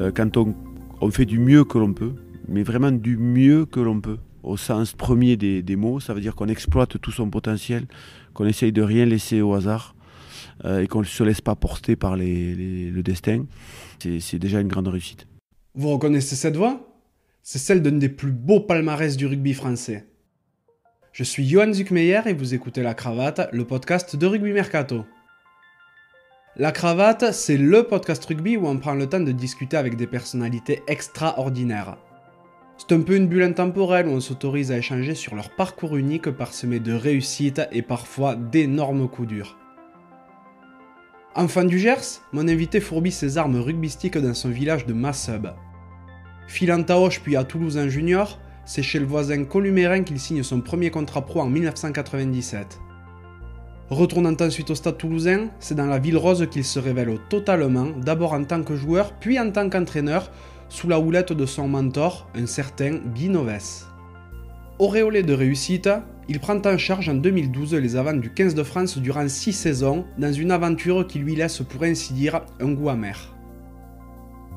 Euh, quand on, fait du mieux que l'on peut, mais vraiment du mieux que l'on peut au sens premier des, mots. Ça veut dire qu'on exploite tout son potentiel, qu'on essaye de rien laisser au hasard euh, et qu'on ne se laisse pas porter par le destin. C'est déjà une grande réussite. Vous reconnaissez cette voix C'est celle d'un des plus beaux palmarès du rugby français. Je suis Johan Zuckmeyer et vous écoutez La Cravate, le podcast de Rugby Mercato. La cravate, c'est le podcast rugby où on prend le temps de discuter avec des personnalités extraordinaires. C'est un peu une bulle intemporelle où on s'autorise à échanger sur leur parcours unique parsemé de réussites et parfois d'énormes coups durs. Enfant du Gers, mon invité fourbit ses armes rugbystiques dans son village de Massub. Filant à puis à Toulouse en junior, c'est chez le voisin columérin qu'il signe son premier contrat pro en 1997. Retournant ensuite au stade toulousain, c'est dans la ville rose qu'il se révèle totalement, d'abord en tant que joueur, puis en tant qu'entraîneur, sous la houlette de son mentor, un certain Guy Noves. Auréolé de réussite, il prend en charge en 2012 les avants du 15 de France durant 6 saisons, dans une aventure qui lui laisse pour ainsi dire un goût amer.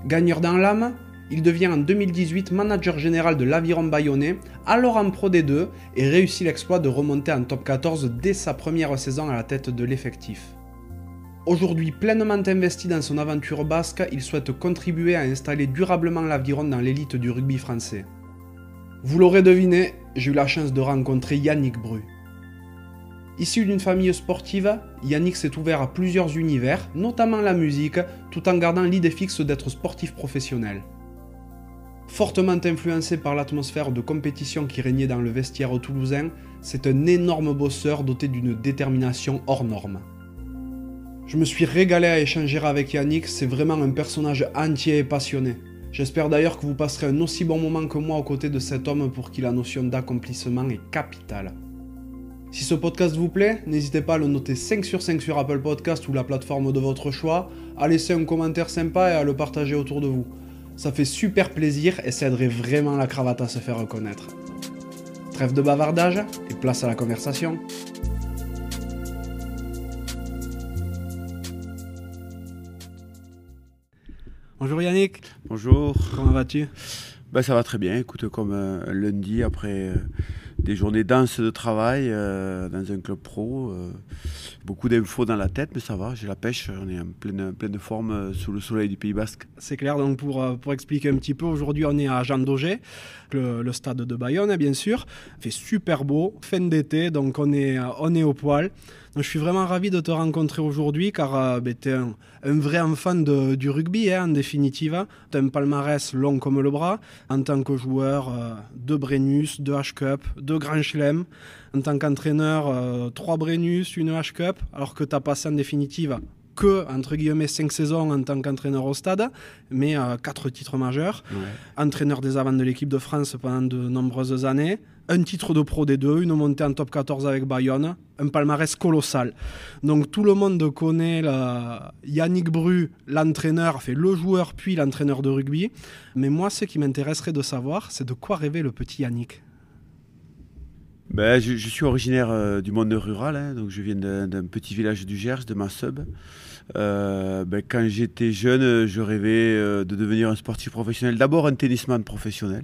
Gagneur dans l'âme, il devient en 2018 manager général de l'Aviron Bayonnais, alors en Pro D2, et réussit l'exploit de remonter en top 14 dès sa première saison à la tête de l'effectif. Aujourd'hui pleinement investi dans son aventure basque, il souhaite contribuer à installer durablement l'Aviron dans l'élite du rugby français. Vous l'aurez deviné, j'ai eu la chance de rencontrer Yannick Bru. Issu d'une famille sportive, Yannick s'est ouvert à plusieurs univers, notamment la musique, tout en gardant l'idée fixe d'être sportif professionnel. Fortement influencé par l'atmosphère de compétition qui régnait dans le vestiaire toulousain, c'est un énorme bosseur doté d'une détermination hors norme. Je me suis régalé à échanger avec Yannick, c'est vraiment un personnage entier et passionné. J'espère d'ailleurs que vous passerez un aussi bon moment que moi aux côtés de cet homme pour qui la notion d'accomplissement est capitale. Si ce podcast vous plaît, n'hésitez pas à le noter 5 sur 5 sur Apple Podcast ou la plateforme de votre choix, à laisser un commentaire sympa et à le partager autour de vous. Ça fait super plaisir et ça aiderait vraiment la cravate à se faire reconnaître. Trêve de bavardage et place à la conversation. Bonjour Yannick. Bonjour. Comment vas-tu ben, Ça va très bien. Écoute, comme euh, lundi, après euh, des journées denses de travail euh, dans un club pro, beaucoup d'infos dans la tête, mais ça va, j'ai la pêche, on est en pleine, forme euh, sous le soleil du Pays Basque. C'est clair, donc pour, euh, expliquer un petit peu, aujourd'hui on est à Jean Daugé, le, stade de Bayonne hein, bien sûr. Il fait super beau, fin d'été, donc on est, euh, on au poil. Donc, je suis vraiment ravi de te rencontrer aujourd'hui car ben, tu es un, vrai enfant du rugby hein, en définitive. Hein. Tu as un palmarès long comme le bras en tant que joueur de Brennus, de H-Cup, de Grand Chelem en tant qu'entraîneur euh, trois 3 Brennus, une H-Cup, alors que tu as passé en définitive que, entre guillemets, 5 saisons en tant qu'entraîneur au stade, mais euh, quatre 4 titres majeurs. Entraîneur des avants de l'équipe de France pendant de nombreuses années, un titre de pro des deux, une montée en top 14 avec Bayonne, un palmarès colossal. Donc tout le monde connaît Yannick Bru, l'entraîneur, fait le joueur puis l'entraîneur de rugby. Mais moi, ce qui m'intéresserait de savoir, c'est de quoi rêvait le petit Yannick ben, je, suis originaire euh, du monde rural, hein, donc je viens d'un petit village du Gers, de ma euh, ben, quand j'étais jeune, je rêvais euh, de devenir un sportif professionnel, d'abord un tennisman professionnel.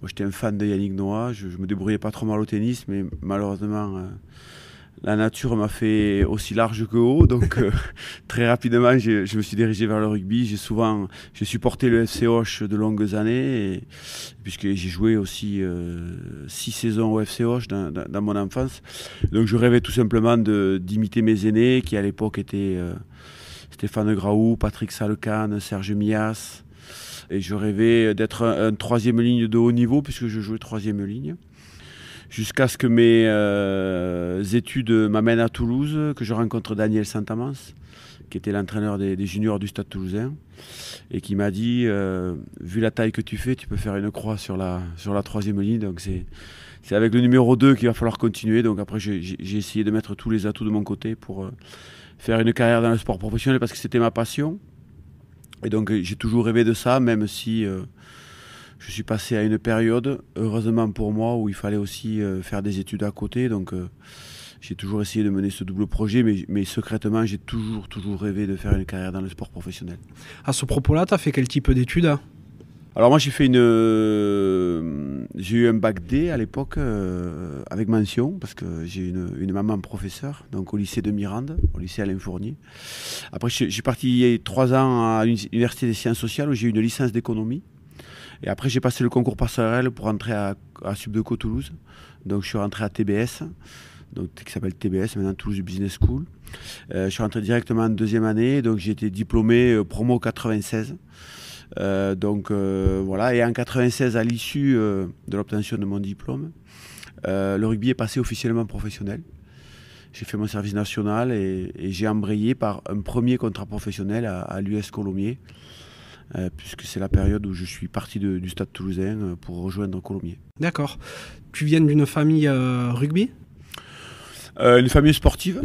Moi, j'étais un fan de Yannick Noah, je, je, me débrouillais pas trop mal au tennis, mais malheureusement, la nature m'a fait aussi large que haut. Donc, euh, très rapidement, je me suis dirigé vers le rugby. J'ai souvent, j'ai supporté le FC Hoche de longues années, puisque j'ai joué aussi euh, six saisons au FC Hoche dans, mon enfance. Donc, je rêvais tout simplement d'imiter mes aînés, qui à l'époque étaient euh, Stéphane Graou, Patrick Salcan, Serge Mias. Et je rêvais d'être un troisième ligne de haut niveau, puisque je jouais troisième ligne jusqu'à ce que mes euh, études m'amènent à Toulouse, que je rencontre Daniel Santamans, qui était l'entraîneur des, juniors du Stade toulousain, et qui m'a dit, euh, vu la taille que tu fais, tu peux faire une croix sur la, sur la troisième ligne. Donc c'est, c'est avec le numéro 2 qu'il va falloir continuer. Donc après, j'ai, essayé de mettre tous les atouts de mon côté pour euh, faire une carrière dans le sport professionnel parce que c'était ma passion. Et donc j'ai toujours rêvé de ça, même si je suis passé à une période, heureusement pour moi, où il fallait aussi euh, faire des études à côté. Donc euh, j'ai toujours essayé de mener ce double projet, mais, mais secrètement, j'ai toujours, toujours rêvé de faire une carrière dans le sport professionnel. À ce propos-là, tu as fait quel type d'études hein alors moi j'ai fait une, euh, j'ai eu un bac D à l'époque avec mention parce que j'ai une, maman professeur, donc au lycée de Mirande, au lycée Alain Fournier. Après j'ai parti il y a trois ans à l'université des sciences sociales où j'ai eu une licence d'économie et après, j'ai passé le concours passerelle pour rentrer à, Subdeco Toulouse. Donc, je suis rentré à TBS, donc, qui s'appelle TBS, maintenant Toulouse Business School. Euh, je suis rentré directement en deuxième année, donc j'ai été diplômé euh, promo 96. Euh, donc voilà, et en 96, à l'issue de l'obtention de mon diplôme, le rugby est passé officiellement professionnel. J'ai fait mon service national et, j'ai embrayé par un premier contrat professionnel à, à l'US Colomiers. Euh, puisque c'est la période où je suis parti du Stade toulousain euh, pour rejoindre Colombier. D'accord. Tu viens d'une famille euh, rugby Une famille sportive.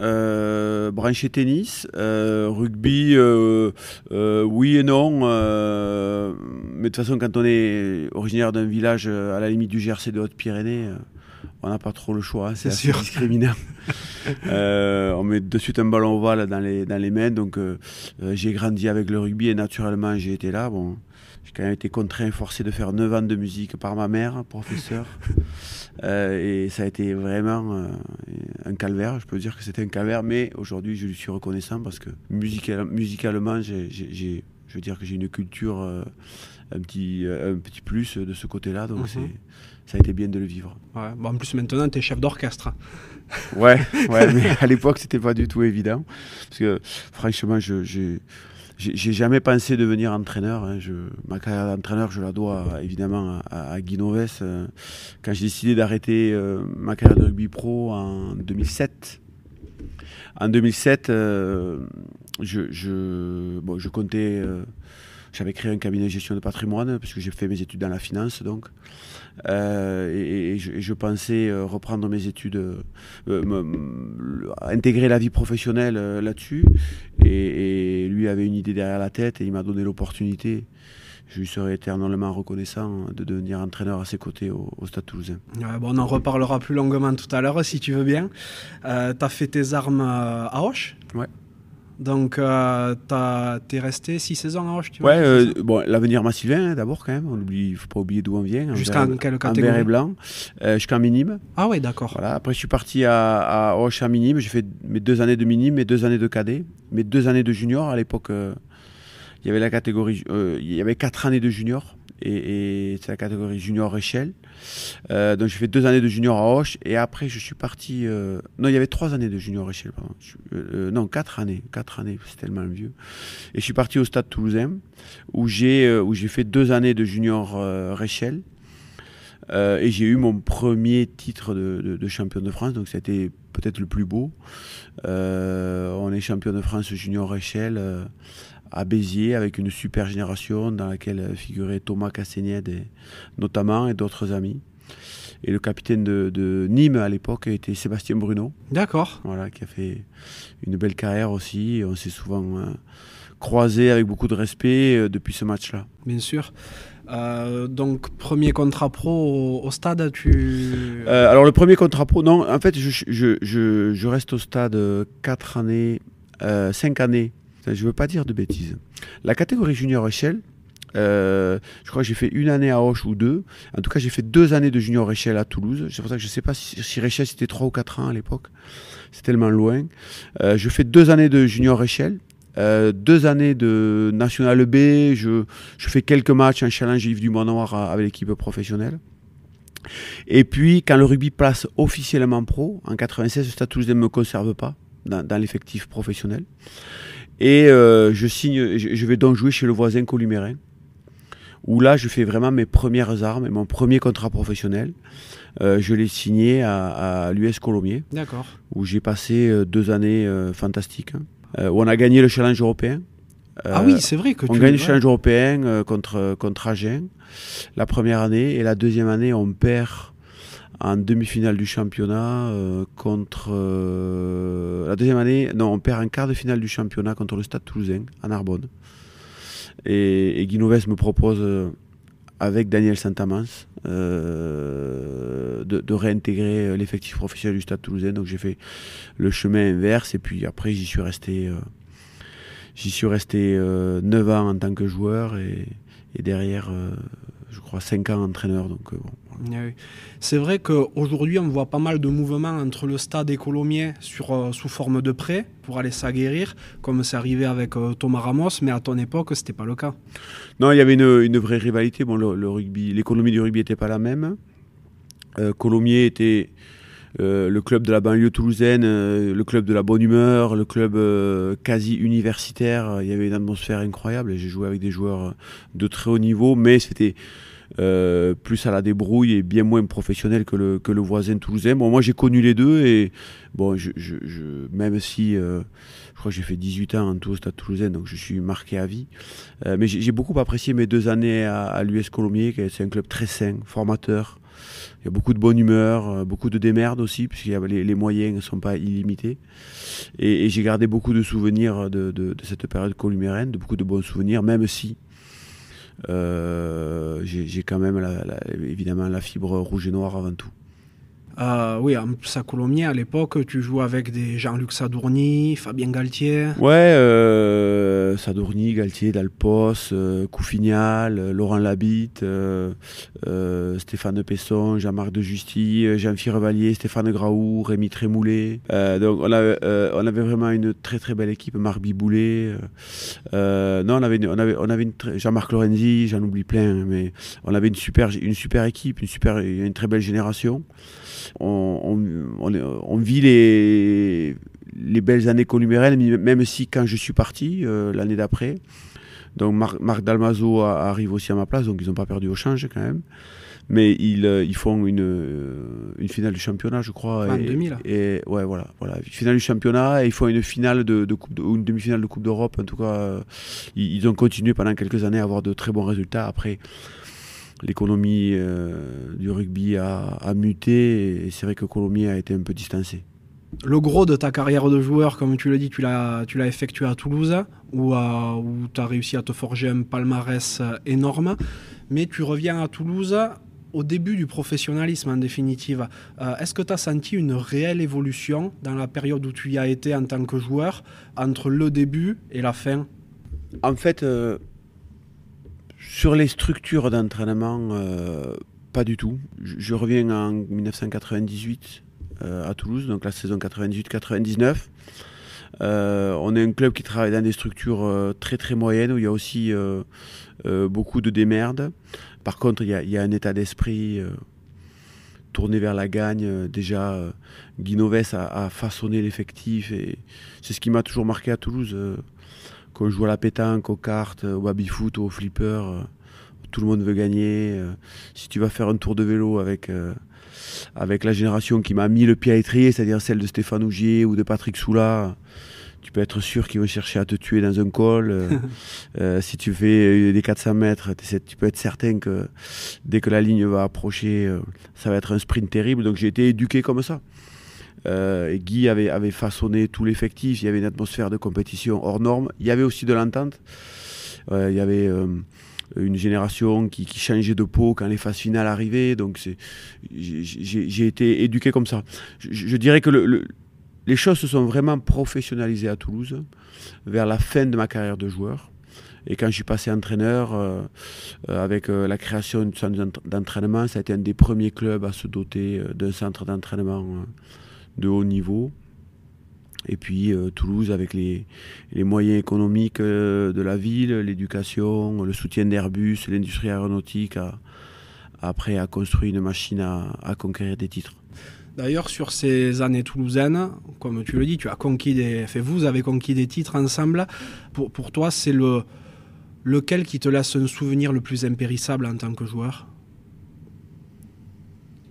Euh, branché tennis, rugby, oui et non. mais de toute façon, quand on est originaire d'un village à la limite du GRC de Haute-Pyrénées, on n'a pas trop le choix, c'est assez discriminant. Euh, on met de suite un ballon ovale dans les, dans les mains, donc euh, euh, j'ai grandi avec le rugby et naturellement j'ai été là. Bon, j'ai quand même été contraint, forcé de faire 9 ans de musique par ma mère, professeur. et ça a été vraiment un calvaire, je peux dire que c'était un calvaire, mais aujourd'hui je lui suis reconnaissant parce que musicalement, je veux dire que j'ai une culture un petit, euh, un petit plus de ce côté-là. Donc, mhm. ça a été bien de le vivre. en plus, maintenant, tu es chef d'orchestre. ouais, ouais, mais à l'époque, c'était pas du tout évident. Parce que, franchement, je. J'ai jamais pensé devenir entraîneur. Hein. ma carrière d'entraîneur, je la dois évidemment à, Guy euh, Quand j'ai décidé d'arrêter euh, ma carrière de rugby pro en 2007, en 2007, je, je, bon, je comptais j'avais créé un cabinet de gestion de patrimoine, puisque j'ai fait mes études dans la finance, donc. Euh, et, je, pensais euh, reprendre mes études, euh, intégrer la vie professionnelle là-dessus. Et, lui avait une idée derrière la tête et il m'a donné l'opportunité. Je lui serai éternellement reconnaissant hein, de devenir entraîneur à ses côtés au, Stade toulousain. on en reparlera plus longuement tout à l'heure, si tu veux bien. tu as fait tes armes à Hoche Ouais. Donc, euh, t'es resté six saisons à Roche, tu euh, bon, l'avenir Massilvain, hein, d'abord, quand même. On oublie, faut pas oublier d'où on vient. Jusqu'en quelle catégorie blanc, euh, minime. Ah ouais, d'accord. Voilà. Après, je suis parti à, à Roche en minime. J'ai fait mes deux années de minime, mes deux années de cadet, mes deux années de junior. À l'époque, euh, il y avait la catégorie, il y avait quatre années de junior et, c'est la catégorie junior échelle. Euh, donc j'ai fait deux années de junior à Hoche et après je suis parti. Euh, non, il y avait trois années de junior échelle, pardon. Euh, non, quatre années, quatre années, c'est tellement vieux. Et je suis parti au Stade Toulousain où j'ai où j'ai fait deux années de junior échelle. et j'ai eu mon premier titre de, champion de France, donc c'était peut-être le plus beau. on est champion de France junior échelle à Béziers avec une super génération dans laquelle figuraient Thomas Cassénied notamment et d'autres amis. Et le capitaine de, Nîmes à l'époque était Sébastien Bruno. D'accord. Voilà, qui a fait une belle carrière aussi. On s'est souvent euh, croisé avec beaucoup de respect euh, depuis ce match-là. Bien sûr. Euh, donc, premier contrat pro au, stade, tu. alors, le premier contrat pro, non, en fait, je, je reste au stade 4 années, 5 années je ne veux pas dire de bêtises. La catégorie junior échelle, euh, je crois que j'ai fait une année à Hoche ou deux. En tout cas, j'ai fait deux années de junior échelle à Toulouse. C'est pour ça que je ne sais pas si, si Réchelle c'était trois ou quatre ans à l'époque. C'est tellement loin. Euh, je fais deux années de junior échelle. Euh, deux années de National B, je, fais quelques matchs, un challenge Yves du Noir avec l'équipe professionnelle. Et puis, quand le rugby place officiellement pro, en 96, le Stade Toulouse ne me conserve pas dans l'effectif professionnel. Et euh, je signe, je vais donc jouer chez le voisin Columérin, où là je fais vraiment mes premières armes et mon premier contrat professionnel. Euh, je l'ai signé à, à l'US Colomiers, D'accord. où j'ai passé euh, deux années fantastiques, où hein. on a gagné le challenge européen. ah oui, c'est vrai que on gagne le challenge européen contre contre Agen la première année et la deuxième année on perd en demi-finale du championnat euh, contre euh, la deuxième année. Non, on perd en quart de finale du championnat contre le Stade Toulousain en Narbonne. Et, Guinoves me propose euh, avec Daniel Santamans de, de, réintégrer l'effectif professionnel du Stade Toulousain. Donc j'ai fait le chemin inverse et puis après j'y suis resté. J'y suis resté 9 ans en tant que joueur et derrière je crois, 5 ans entraîneur. Donc, euh, bon, eh C'est vrai qu'aujourd'hui, on voit pas mal de mouvements entre le stade et sur, euh, sous forme de prêt pour aller s'aguerrir, comme c'est arrivé avec euh, Thomas Ramos, mais à ton époque, c'était pas le cas. Non, il y avait une, vraie rivalité. Bon, le, rugby, l'économie du rugby n'était pas la même. Colomiers était euh, le club de la banlieue toulousaine, euh, le club de la bonne humeur, le club euh, quasi universitaire. Il y avait une atmosphère incroyable j'ai joué avec des joueurs de très haut niveau, mais c'était plus à la débrouille et bien moins professionnel que le, que le voisin toulousain. Bon, moi j'ai connu les deux et bon, je, même si je crois que j'ai fait 18 ans en tout au stade toulousain, donc je suis marqué à vie. mais j'ai beaucoup apprécié mes deux années à, l'US Colombier. c'est un club très sain, formateur. Il y a beaucoup de bonne humeur, euh, beaucoup de démerde aussi, puisque les, les, moyens ne sont pas illimités. Et, j'ai gardé beaucoup de souvenirs de, cette période columéraine, de beaucoup de bons souvenirs, même si euh, j'ai quand même évidemment la fibre rouge et noire avant tout. Euh, oui, en Sacolomnier, à l'époque, tu joues avec des Jean-Luc Sadourny, Fabien Galtier. Ouais, euh, Sadourny, Galtier, Dalpos, euh, Laurent Labitte, Stéphane Pesson, Jean-Marc de Justy, jean pierre Revalier, Stéphane Graou, Rémi Trémoulet. donc, on avait, vraiment une très très belle équipe, Marc Biboulet. non, on avait, on avait, Jean-Marc Lorenzi, j'en oublie plein, mais on avait une super, une super équipe, une, super, une très belle génération on, on, vit les, les belles années numérelle, même si quand je suis parti euh, l'année d'après, donc Marc Dalmazo arrive aussi à ma place, donc ils n'ont pas perdu au change quand même. Mais ils, euh, font une, euh, une, finale du championnat, je crois. et, ouais, voilà, voilà. Finale du championnat et ils font une finale de, coupe, une demi-finale de Coupe d'Europe. En tout cas, ils, ils, ont continué pendant quelques années à avoir de très bons résultats. Après, l'économie euh, du rugby a, muté et c'est vrai que Colomiers a été un peu distancé. Le gros de ta carrière de joueur, comme tu l'as dit, tu l'as, effectué à Toulouse, où, euh, où tu as réussi à te forger un palmarès euh, énorme. Mais tu reviens à Toulouse au début du professionnalisme en définitive. Est-ce que tu as senti une réelle évolution dans la période où tu y as été en tant que joueur, entre le début et la fin En fait, sur les structures d'entraînement, euh, pas du tout. Je, reviens en 1998 euh, à Toulouse, donc la saison 98-99. Euh, on est un club qui travaille dans des structures très très moyennes où il y a aussi beaucoup de démerdes. Par contre, il y a, un état d'esprit tourné vers la gagne. Déjà, Guinoves a, a façonné l'effectif et c'est ce qui m'a toujours marqué à Toulouse je joue à la pétanque, aux cartes, au baby-foot, au flipper, euh, tout le monde veut gagner. Euh, si tu vas faire un tour de vélo avec, euh, avec la génération qui m'a mis le pied à étrier, c'est-à-dire celle de Stéphane Ougier ou de Patrick Soula, tu peux être sûr qu'ils vont chercher à te tuer dans un col. si tu fais des 400 mètres, tu peux être certain que dès que la ligne va approcher, ça va être un sprint terrible. Donc j'ai été éduqué comme ça. Euh, Guy avait, façonné tout l'effectif. Il y avait une atmosphère de compétition hors norme. Il y avait aussi de l'entente. Euh, il y avait euh, une génération qui, changeait de peau quand les phases finales arrivaient. Donc j'ai été éduqué comme ça. Je, dirais que les choses se sont vraiment professionnalisées à Toulouse vers la fin de ma carrière de joueur. Et quand je suis passé entraîneur, avec la création d'un centre d'entraînement, ça a été un des premiers clubs à se doter d'un centre d'entraînement de haut niveau. Et puis euh, Toulouse avec les, moyens économiques euh, de la ville, l'éducation, le soutien d'Airbus, l'industrie aéronautique, a, après a construit une machine à, conquérir des titres. D'ailleurs, sur ces années toulousaines, comme tu le dis, tu as conquis des, fait, vous avez conquis des titres ensemble. Pour, pour toi, c'est le, lequel qui te laisse un souvenir le plus impérissable en tant que joueur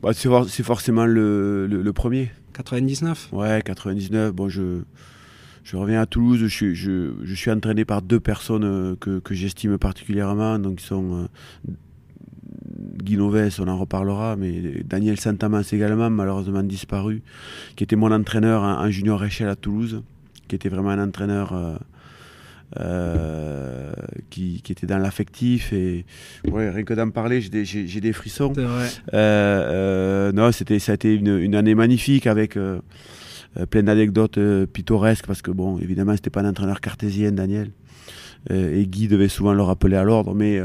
bah, c'est, forcément le premier. 99 Ouais, 99. Bon, je, je reviens à Toulouse. Je, suis, entraîné par deux personnes euh, que, j'estime particulièrement. Donc, ils sont euh, Guy on en reparlera, mais Daniel Santamans également, malheureusement disparu, qui était mon entraîneur en, en junior échelle à Toulouse, qui était vraiment un entraîneur euh, euh, qui, qui, était dans l'affectif. Et ouais, rien que d'en parler, j'ai des, j'ai, des frissons. Euh, euh, non, c'était, ça a été une, une année magnifique avec. Euh, plein d'anecdotes pittoresques parce que bon évidemment c'était pas un entraîneur cartésien Daniel et Guy devait souvent le rappeler à l'ordre, mais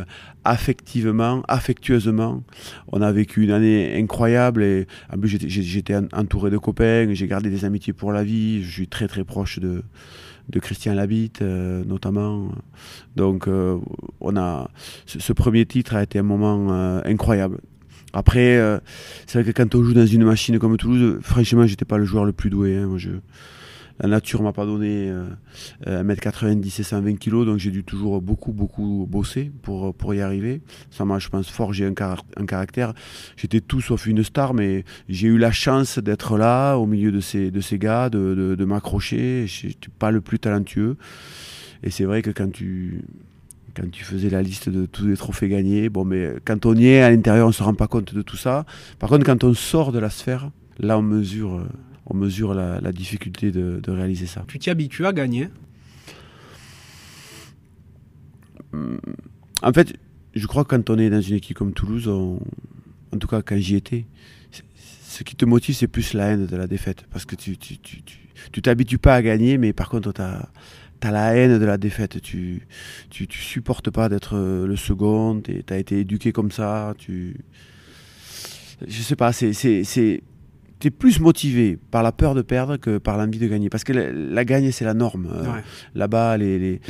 affectivement, affectueusement, on a vécu une année incroyable et en plus j'étais, j'étais entouré de copains, j'ai gardé des amitiés pour la vie, je suis très très proche de, de Christian Labitte euh, notamment. Donc euh, on a ce, premier titre a été un moment euh, incroyable. Après, c'est vrai que quand on joue dans une machine comme Toulouse, franchement, j'étais pas le joueur le plus doué. Hein. je, la nature m'a pas donné 1m90 euh, et 120 kg, donc j'ai dû toujours beaucoup, beaucoup bosser pour, pour y arriver. Ça m'a, je pense, forgé un, un caractère. J'étais tout sauf une star, mais j'ai eu la chance d'être là, au milieu de ces, de ces gars, de, m'accrocher. Je suis pas le plus talentueux. Et c'est vrai que quand tu, quand tu faisais la liste de tous les trophées gagnés, bon, mais quand on y est à l'intérieur, on ne se rend pas compte de tout ça. Par contre, quand on sort de la sphère, là, on mesure euh, on mesure la, difficulté de, réaliser ça. Tu t'habitues à gagner En fait, je crois quand on est dans une équipe comme Toulouse, en tout cas quand j'y étais, ce qui te motive, c'est plus la haine de la défaite. Parce que tu tu t'habitues pas à gagner, mais par contre, tu as, la haine de la défaite. Tu tu, supportes pas d'être euh, le second, tu as été éduqué comme ça. Tu, je sais pas, c'est es plus motivé par la peur de perdre que par l'envie de gagner. Parce que la, gagne, c'est la norme. Euh, là-bas, les,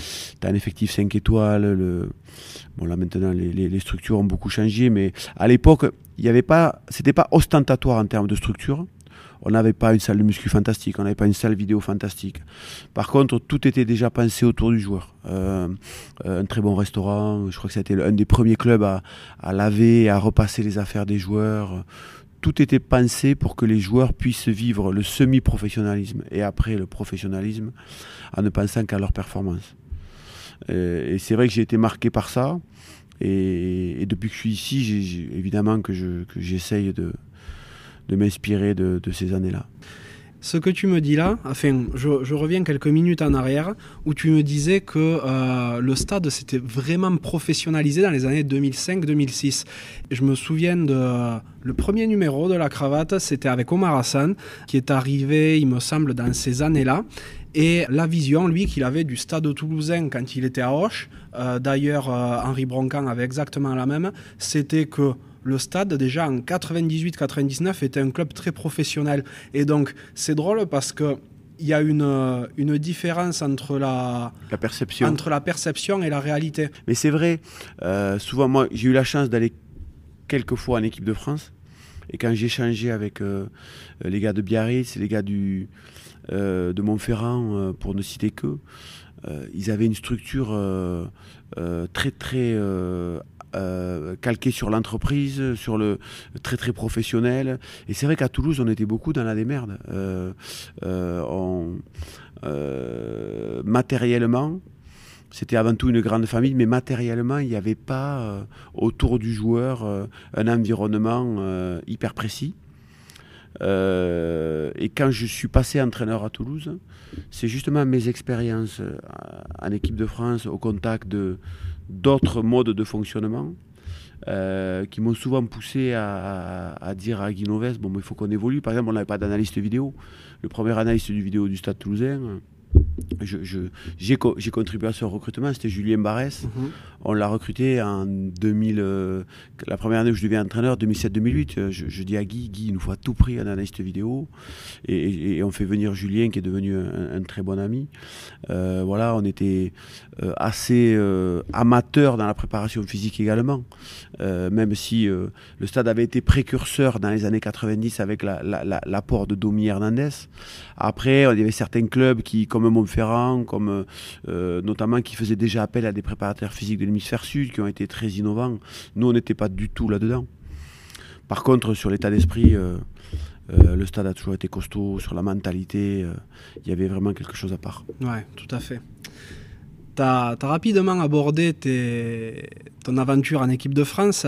tu un effectif 5 étoiles. Le... Bon, là maintenant, les, structures ont beaucoup changé, mais à l'époque, il y avait pas, c'était pas ostentatoire en termes de structure. On n'avait pas une salle de muscu fantastique, on n'avait pas une salle vidéo fantastique. Par contre, tout était déjà pensé autour du joueur. Euh, euh, un très bon restaurant, je crois que c'était un des premiers clubs à, à laver, à repasser les affaires des joueurs tout était pensé pour que les joueurs puissent vivre le semi-professionnalisme et après le professionnalisme en ne pensant qu'à leur performance. Euh, et c'est vrai que j'ai été marqué par ça. Et, depuis que je suis ici, évidemment que j'essaye de, m'inspirer de ces années-là ce que tu me dis là, enfin, je, reviens quelques minutes en arrière, où tu me disais que euh, le stade s'était vraiment professionnalisé dans les années 2005-2006. Je me souviens de le premier numéro de la cravate, c'était avec Omar Hassan, qui est arrivé, il me semble, dans ces années-là. Et la vision, lui, qu'il avait du stade toulousain quand il était à Hoche, euh, d'ailleurs, euh, Henri Broncan avait exactement la même, c'était que le Stade, déjà en 98-99, était un club très professionnel. Et donc, c'est drôle parce que il y a une, euh, différence entre la, perception. entre la perception et la réalité. Mais c'est vrai, euh, souvent moi j'ai eu la chance d'aller quelques fois en équipe de France. Et quand j'ai échangé avec euh, les gars de Biarritz, les gars du, de Montferrand, pour ne citer que, ils avaient une structure très très euh, calqué sur l'entreprise, sur le très très professionnel. Et c'est vrai qu'à Toulouse, on était beaucoup dans la démerde. Euh, euh, matériellement, c'était avant tout une grande famille, mais matériellement, il n'y avait pas autour du joueur un environnement hyper précis. et quand je suis passé entraîneur à Toulouse, c'est justement mes expériences en équipe de France, au contact de, d'autres modes de fonctionnement euh, qui m'ont souvent poussé à, dire à Guinoves, bon, il faut qu'on évolue. Par exemple, on n'avait pas d'analyste vidéo. Le premier analyste du vidéo du Stade Toulousain, j'ai contribué à ce recrutement, c'était Julien Barès. Mhm. On l'a recruté en 2000, euh, la première année où je deviens entraîneur, 2007-2008. Euh, je, dis à Guy, Guy, il nous faut à tout prix un analyste vidéo. Et, on fait venir Julien, qui est devenu un, très bon ami. Euh, voilà, on était assez amateur dans la préparation physique également. même si le stade avait été précurseur dans les années 90 avec l'apport de Domi Hernandez. Après, il y avait certains clubs qui, comme mon Ferrand, comme euh, notamment qui faisait déjà appel à des préparateurs physiques de l'hémisphère sud, qui ont été très innovants. Nous, on n'était pas du tout là-dedans. Par contre, sur l'état d'esprit, euh, euh, le stade a toujours été costaud. Sur la mentalité, il y avait vraiment quelque chose à part. Ouais, tout à fait. Tu as, rapidement abordé ton aventure en équipe de France.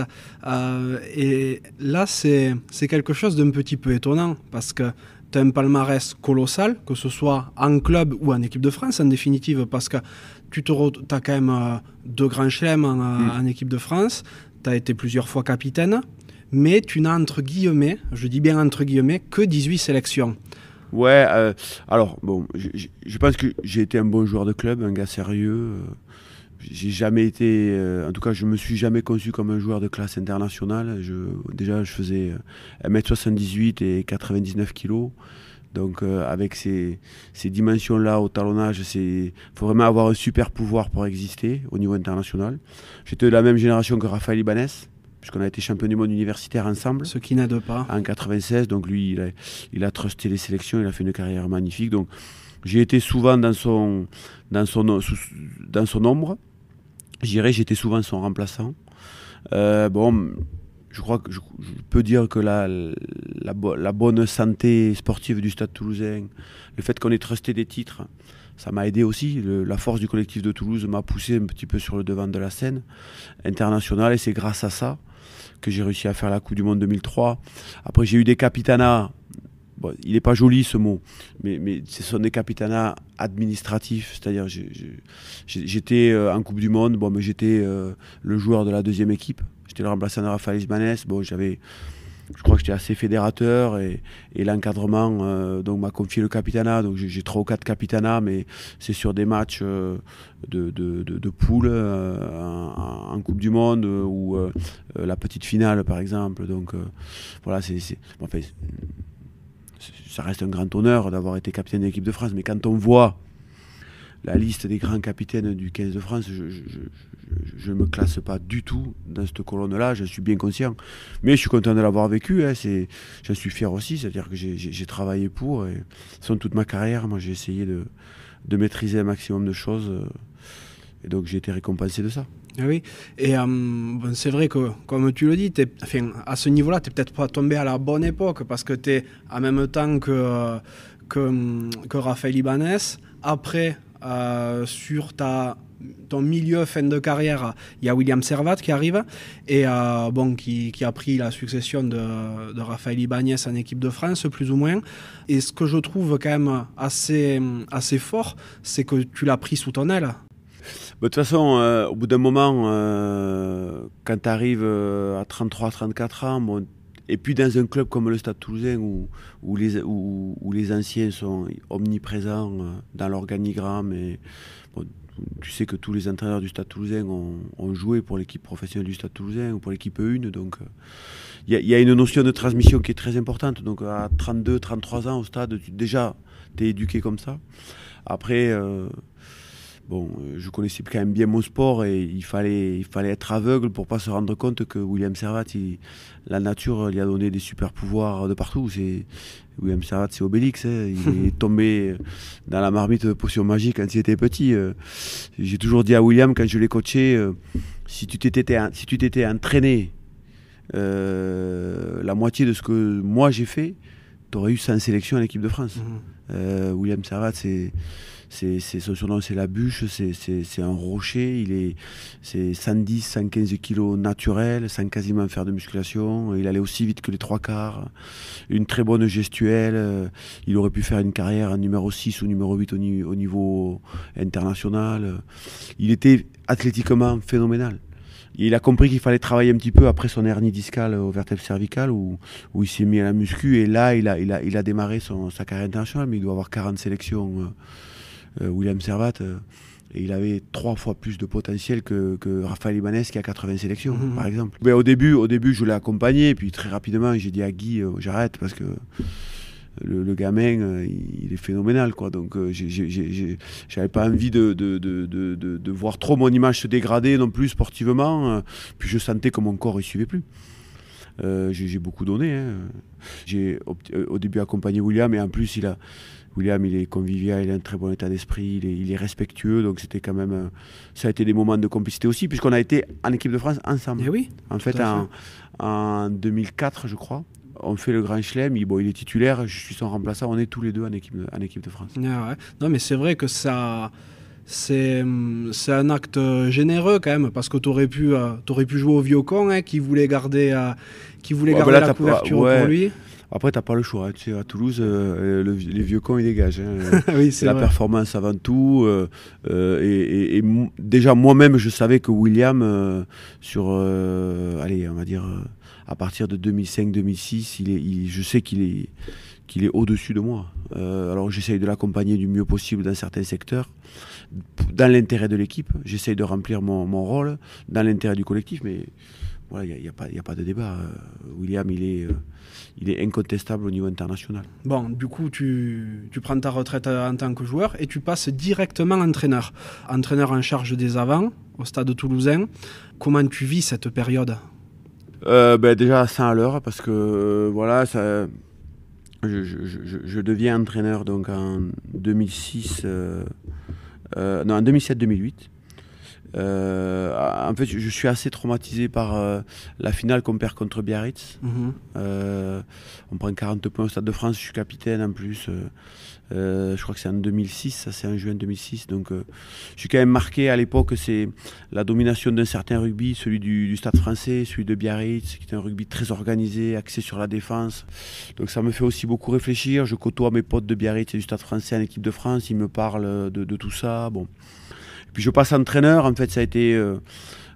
et là, c'est quelque chose d'un petit peu étonnant parce que tu as un palmarès colossal, que ce soit en club ou en équipe de France en définitive, parce que tu as quand même euh, deux grands chelems en, euh, mm. équipe de France, tu as été plusieurs fois capitaine, mais tu n'as entre guillemets, je dis bien entre guillemets, que 18 sélections. Ouais, euh, alors bon, je, pense que j'ai été un bon joueur de club, un gars sérieux j'ai jamais été. Euh, en tout cas, je me suis jamais conçu comme un joueur de classe internationale. Je, déjà, je faisais 1m78 euh, et 99 kg. Donc, euh, avec ces, ces dimensions-là au talonnage, il faut vraiment avoir un super pouvoir pour exister au niveau international. J'étais de la même génération que Raphaël Ibanez puisqu'on a été champion du monde universitaire ensemble. Ce qui n'aide pas. En 96, donc lui, il a, il trusté les sélections, il a fait une carrière magnifique. Donc j'ai été souvent dans son, dans son, dans son ombre. J'irai, j'étais souvent son remplaçant. Euh, bon, je crois que je, peux dire que la, la, bonne santé sportive du Stade toulousain, le fait qu'on ait trusté des titres, ça m'a aidé aussi. la force du collectif de Toulouse m'a poussé un petit peu sur le devant de la scène internationale et c'est grâce à ça que j'ai réussi à faire la Coupe du Monde 2003. Après, j'ai eu des capitanats il n'est pas joli ce mot, mais, mais ce sont des capitanats administratifs. C'est-à-dire, j'étais euh, en Coupe du Monde, bon, mais j'étais euh, le joueur de la deuxième équipe. J'étais le remplaçant de Rafael Ismanes. Bon, j'avais, je crois que j'étais assez fédérateur et, l'encadrement euh, m'a confié le capitanat. Donc j'ai trois ou quatre capitanats, mais c'est sur des matchs de, de, de, poule en, Coupe du Monde ou la petite finale, par exemple. Donc voilà, c'est ça reste un grand honneur d'avoir été capitaine d'équipe de France, mais quand on voit la liste des grands capitaines du 15 de France, je ne me classe pas du tout dans cette colonne-là, je suis bien conscient. Mais je suis content de l'avoir vécu, hein, j'en suis fier aussi, c'est-à-dire que j'ai travaillé pour, et sans toute ma carrière, moi j'ai essayé de, maîtriser un maximum de choses, euh, et donc j'ai été récompensé de ça. Eh oui, et euh, ben, c'est vrai que, comme tu le dis, à ce niveau-là, tu n'es peut-être pas tombé à la bonne époque parce que tu es en même temps que, que, Raphaël Ibanez. Après, euh, sur ta, ton milieu fin de carrière, il y a William Servat qui arrive et euh, bon, qui, a pris la succession de, Raphaël Ibanez en équipe de France, plus ou moins. Et ce que je trouve quand même assez, assez fort, c'est que tu l'as pris sous ton aile. Bah, de toute façon, euh, au bout d'un moment, euh, quand tu arrives euh, à 33, 34 ans, bon, et puis dans un club comme le Stade Toulousain, où, où, les, où, les anciens sont omniprésents dans l'organigramme, et tu sais que tous les entraîneurs du Stade Toulousain ont, joué pour l'équipe professionnelle du Stade Toulousain ou pour l'équipe 1, donc il y, a une notion de transmission qui est très importante. Donc à 32, 33 ans au stade, tu, déjà, tu es éduqué comme ça. Après... Bon, euh, je connaissais quand même bien mon sport et il fallait, il fallait être aveugle pour ne pas se rendre compte que William Servat, la nature lui a donné des super pouvoirs de partout. William Servat, c'est Obélix. Hein. Il est tombé dans la marmite de Potion magique quand il était petit. Euh. J'ai toujours dit à William quand je l'ai coaché, euh, si tu t'étais, si tu t'étais entraîné la moitié de ce que moi j'ai fait, tu aurais eu 100 sélections à l'équipe de France. Mmh. William Servat, c'est c'est, son surnom, c'est la bûche, c'est, un rocher, il est, c'est 110, 115 kilos naturel, sans quasiment faire de musculation, il allait aussi vite que les trois quarts, une très bonne gestuelle, euh, il aurait pu faire une carrière numéro 6 ou numéro 8 au, niveau international, il était athlétiquement phénoménal. Il a compris qu'il fallait travailler un petit peu après son hernie discale au vertèbre cervicale où, où il s'est mis à la muscu et là il a, il il a démarré sa carrière internationale mais il doit avoir 40 sélections euh, euh, William Servat, euh, il avait trois fois plus de potentiel que, Raphaël Ibanez qui a 80 sélections, mhm. par exemple. Mais au début, au début, je l'ai accompagné, puis très rapidement, j'ai dit à Guy, euh, j'arrête parce que. Le, gamin, il est phénoménal. Quoi. Donc, j'avais pas envie de de, voir trop mon image se dégrader non plus sportivement. Puis je sentais que mon corps ne suivait plus. j'ai beaucoup donné. Hein. J'ai au début accompagné William et en plus, il a, William, il est convivial, il a un très bon état d'esprit, il, est respectueux. Donc c'était quand même. Euh, ça a été des moments de complicité aussi, puisqu'on a été en équipe de France ensemble. Eh oui. En fait, en, 2004, je crois, on fait le grand chelem, il, bon, il est titulaire, je suis son remplaçant, on est tous les deux en équipe de, en équipe de France. Ah non, mais c'est vrai que ça. C'est hum, un acte euh, généreux quand même, parce que tu aurais, pu, euh, pu jouer au vieux con hein, qui voulait garder, qui voulait garder bah la couverture pour lui. Après, tu n'as pas le choix. Hein. Tu sais, à Toulouse, euh, euh, les vieux cons, ils dégagent. Hein. c'est la performance avant tout. Euh, et, déjà, moi-même, je savais que William, sur, allez, on va dire, à partir de 2005-2006, il je sais qu'il est, qu'il est au-dessus de moi. alors, j'essaye de l'accompagner du mieux possible dans certains secteurs, dans l'intérêt de l'équipe. J'essaye de remplir mon, rôle dans l'intérêt du collectif, mais voilà, il n'y a, y a, pas, a, pas de débat. William, il est il est incontestable au niveau international. Bon, du coup, tu, tu prends ta retraite en tant que joueur et tu passes directement l'entraîneur, Entraîneur en charge des avants au stade toulousain. Comment tu vis cette période euh, ben, Déjà à 100 à l'heure, parce que euh, voilà, ça, je, je, deviens entraîneur donc en 2006, euh, non, en 2007-2008. Euh, en fait, je, suis assez traumatisé par euh, la finale qu'on perd contre Biarritz. Mhm. Euh, on prend 40 points au Stade de France, je suis capitaine en plus. je crois que c'est en 2006, ça c'est en juin 2006. Donc je suis quand même marqué à l'époque, c'est la domination d'un certain rugby, celui du, Stade français, celui de Biarritz, qui est un rugby très organisé, axé sur la défense. Donc ça me fait aussi beaucoup réfléchir. Je côtoie mes potes de Biarritz et du Stade français en équipe de France, ils me parlent de, de tout ça. Bon. Puis je passe entraîneur, en fait, ça a été. Euh,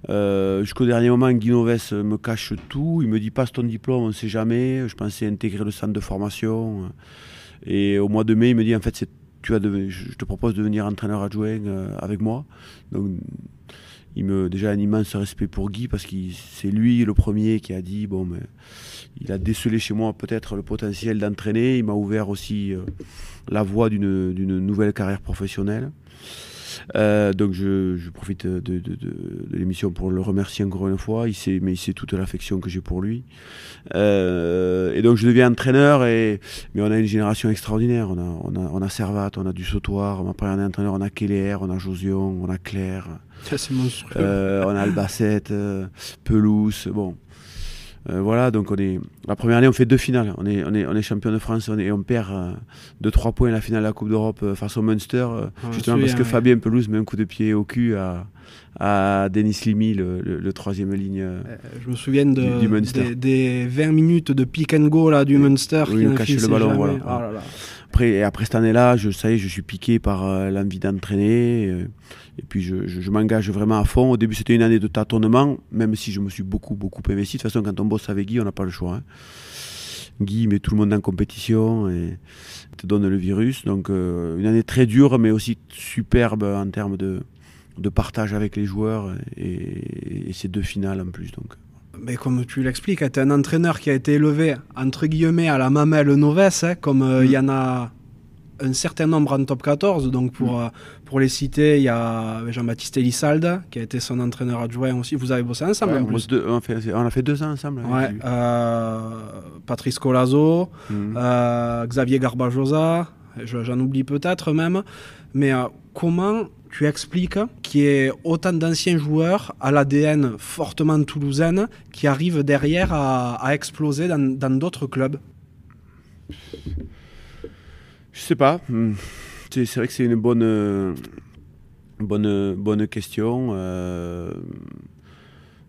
euh, jusqu'au dernier moment, Guy Guinoves me cache tout. Il me dit passe ton diplôme, on ne sait jamais. Je pensais intégrer le centre de formation. Et au mois de mai, il me dit en fait, tu as je te propose de devenir entraîneur adjoint euh, avec moi. Donc, il me déjà un immense respect pour Guy parce que c'est lui le premier qui a dit bon mais il a décelé chez moi peut-être le potentiel d'entraîner il m'a ouvert aussi la voie d'une nouvelle carrière professionnelle euh, donc je, profite de, l'émission pour le remercier encore une fois. Il sait, mais il sait toute l'affection que j'ai pour lui. Euh, et donc je deviens entraîneur. Et mais on a une génération extraordinaire. On a, on a, on a Servat, on a du Sautoir, on a année entraîneur, on a Keller, on a Josion, on a Claire. c'est euh, on a Albacete, Pelouse. Bon, euh, voilà, donc on est. La première année, on fait deux finales. On est, est, champion de France on et on perd euh, de trois points à la finale de la Coupe d'Europe euh, face au Munster. Ah, justement parce que Fabien Pelouse met un coup de pied au cul à, à Denis Limi, le, troisième ligne. Munster. je me souviens des, 20 minutes de pick and go là, du Munster. qui le ballon, voilà. Oh après, après cette année-là, je, ça je suis piqué par euh, l'envie d'entraîner. Euh, et puis, je, m'engage vraiment à fond. Au début, c'était une année de tâtonnement, même si je me suis beaucoup, beaucoup investi. De toute façon, quand on bosse avec Guy, on n'a pas le choix. Hein. Guy met tout le monde en compétition et te donne le virus. Donc, euh, une année très dure, mais aussi superbe en termes de, de partage avec les joueurs et, et ces deux finales en plus. Donc mais comme tu l'expliques, hein, tu es un entraîneur qui a été élevé, entre guillemets, à la mamelle novesse, hein, comme euh, il y en a un certain nombre en top 14. Donc, pour, mm. euh, pour les citer, il y a Jean-Baptiste Elissalde, qui a été son entraîneur adjoint aussi. Vous avez bossé ensemble en plus. on, fait, on, a fait deux ans ensemble. Ouais, euh, Patrice Colazo, mm. euh, Xavier Garbajosa, j'en oublie peut-être même. Mais comment tu expliques qu'il y ait autant d'anciens joueurs à l'ADN fortement toulousaine qui arrivent derrière à, exploser dans d'autres clubs Je sais pas. Hmm. C'est vrai que c'est une bonne, euh, bonne, bonne question. Euh,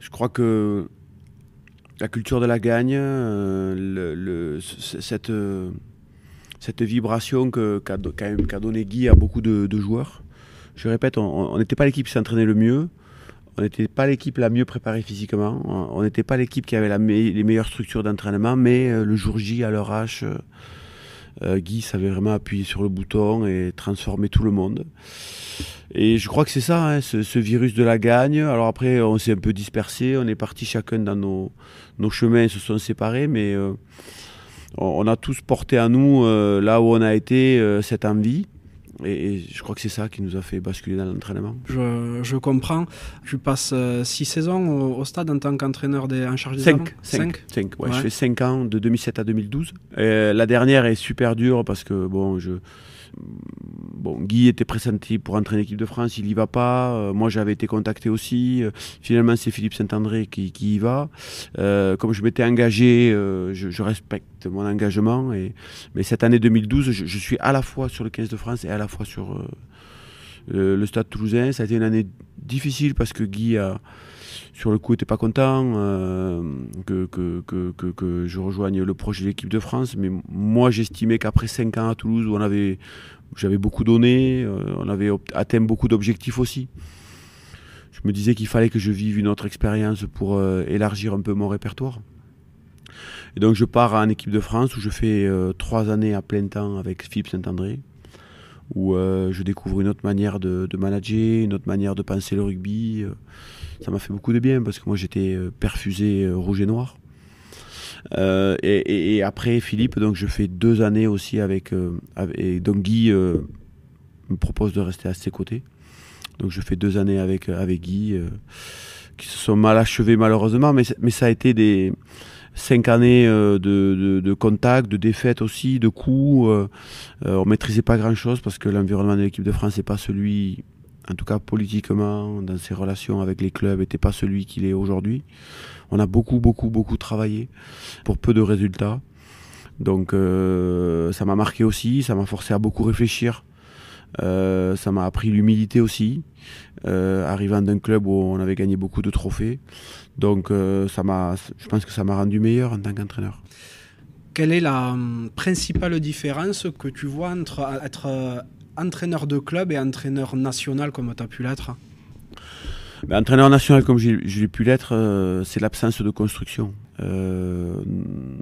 je crois que la culture de la gagne, euh, cette, vibration qu'a qu donné Guy à beaucoup de joueurs je répète, on n'était pas l'équipe qui s'entraînait le mieux. On n'était pas l'équipe la mieux préparée physiquement. On n'était pas l'équipe qui avait les meilleures structures d'entraînement. Mais euh, le jour J, à l'heure H, euh, euh, Guy savait vraiment appuyé sur le bouton et transformer tout le monde. Et je crois que c'est ça, hein, ce, virus de la gagne. Alors après, on s'est un peu dispersé. On est parti chacun dans nos, chemins, chemins, se sont séparés. Mais on, a tous porté à nous, là où on a été, cette envie. Et, je crois que c'est ça qui nous a fait basculer dans l'entraînement. Je, comprends. Tu passes 6 euh, saisons au, stade en tant qu'entraîneur des, en charge des cinq, cinq, cinq. Je fais 5 ans, de 2007 à 2012. la dernière est super dure parce que bon, je Bon, Guy était pressenti pour entraîner l'équipe de France, il n'y va pas. Euh, moi, j'avais été contacté aussi. Euh, finalement, c'est Philippe Saint-André qui, y va. Euh, comme je m'étais engagé, je, respecte mon engagement. mais cette année 2012, je, je, suis à la fois sur le 15 de France et à la fois sur le Stade toulousain. Ça a été une année difficile parce que Guy a, sur le coup n'étais pas content euh, que, que, je rejoigne le projet de l'équipe de France. Mais moi, j'estimais qu'après 5 ans à Toulouse, où on avait, j'avais beaucoup donné, euh, on avait atteint beaucoup d'objectifs aussi. Je me disais qu'il fallait que je vive une autre expérience pour euh, élargir un peu mon répertoire. Et donc je pars en équipe de France où je fais trois années à plein temps avec Philippe Saint-André, où je découvre une autre manière de, de, manager, une autre manière de penser le rugby ça m'a fait beaucoup de bien parce que moi j'étais euh, perfusé euh, rouge et noir. Euh, et, après Philippe, donc je fais deux années aussi avec, et donc Guy me propose de rester à ses côtés. Donc je fais deux années avec avec Guy qui se sont mal achevées malheureusement, mais mais ça a été des cinq années de, de, de contact, de défaite aussi, de coups. on maîtrisait pas grand chose parce que l'environnement de l'équipe de France n'est pas celui en tout cas politiquement, dans ses relations avec les clubs, n'était pas celui qu'il est aujourd'hui. On a beaucoup, beaucoup, beaucoup travaillé pour peu de résultats. Donc euh, ça m'a marqué aussi, ça m'a forcé à beaucoup réfléchir. Euh, ça m'a appris l'humilité aussi, euh, arrivant d'un club où on avait gagné beaucoup de trophées. Donc ça m'a, je pense que ça m'a rendu meilleur en tant qu'entraîneur quelle est la hum, principale différence que tu vois entre être entraîneur de club et entraîneur national comme tu as pu l'être Entraîneur national comme je l'ai pu l'être, euh, c'est l'absence de construction. Euh,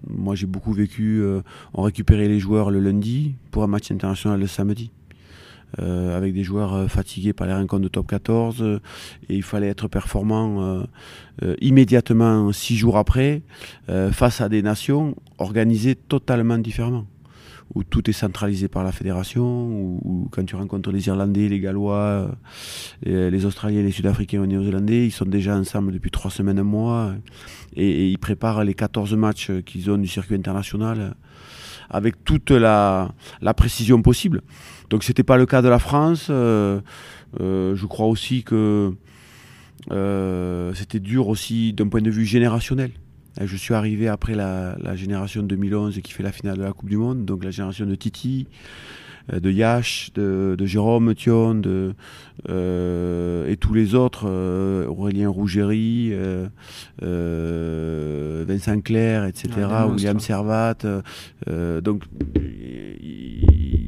moi j'ai beaucoup vécu, en euh, on récupérait les joueurs le lundi pour un match international le samedi. avec des joueurs fatigués par les rencontres de top 14 et il fallait être performant immédiatement six jours après face à des nations organisées totalement différemment où tout est centralisé par la fédération, où, quand tu rencontres les Irlandais, les Gallois, euh, les, Australiens, les Sud-Africains, les Néo-Zélandais, ils sont déjà ensemble depuis trois semaines, un mois, et, ils préparent les 14 matchs qu'ils ont du circuit international avec toute la, précision possible. Donc ce n'était pas le cas de la France. Euh, euh, je crois aussi que c'était dur aussi d'un point de vue générationnel. Je suis arrivé après la, génération 2011 qui fait la finale de la Coupe du Monde, donc la génération de Titi, euh, de Yash, de, Jérôme Thion, de, euh, et tous les autres, euh, Aurélien Rougerie, euh, Vincent Clair, etc., William Servat. donc,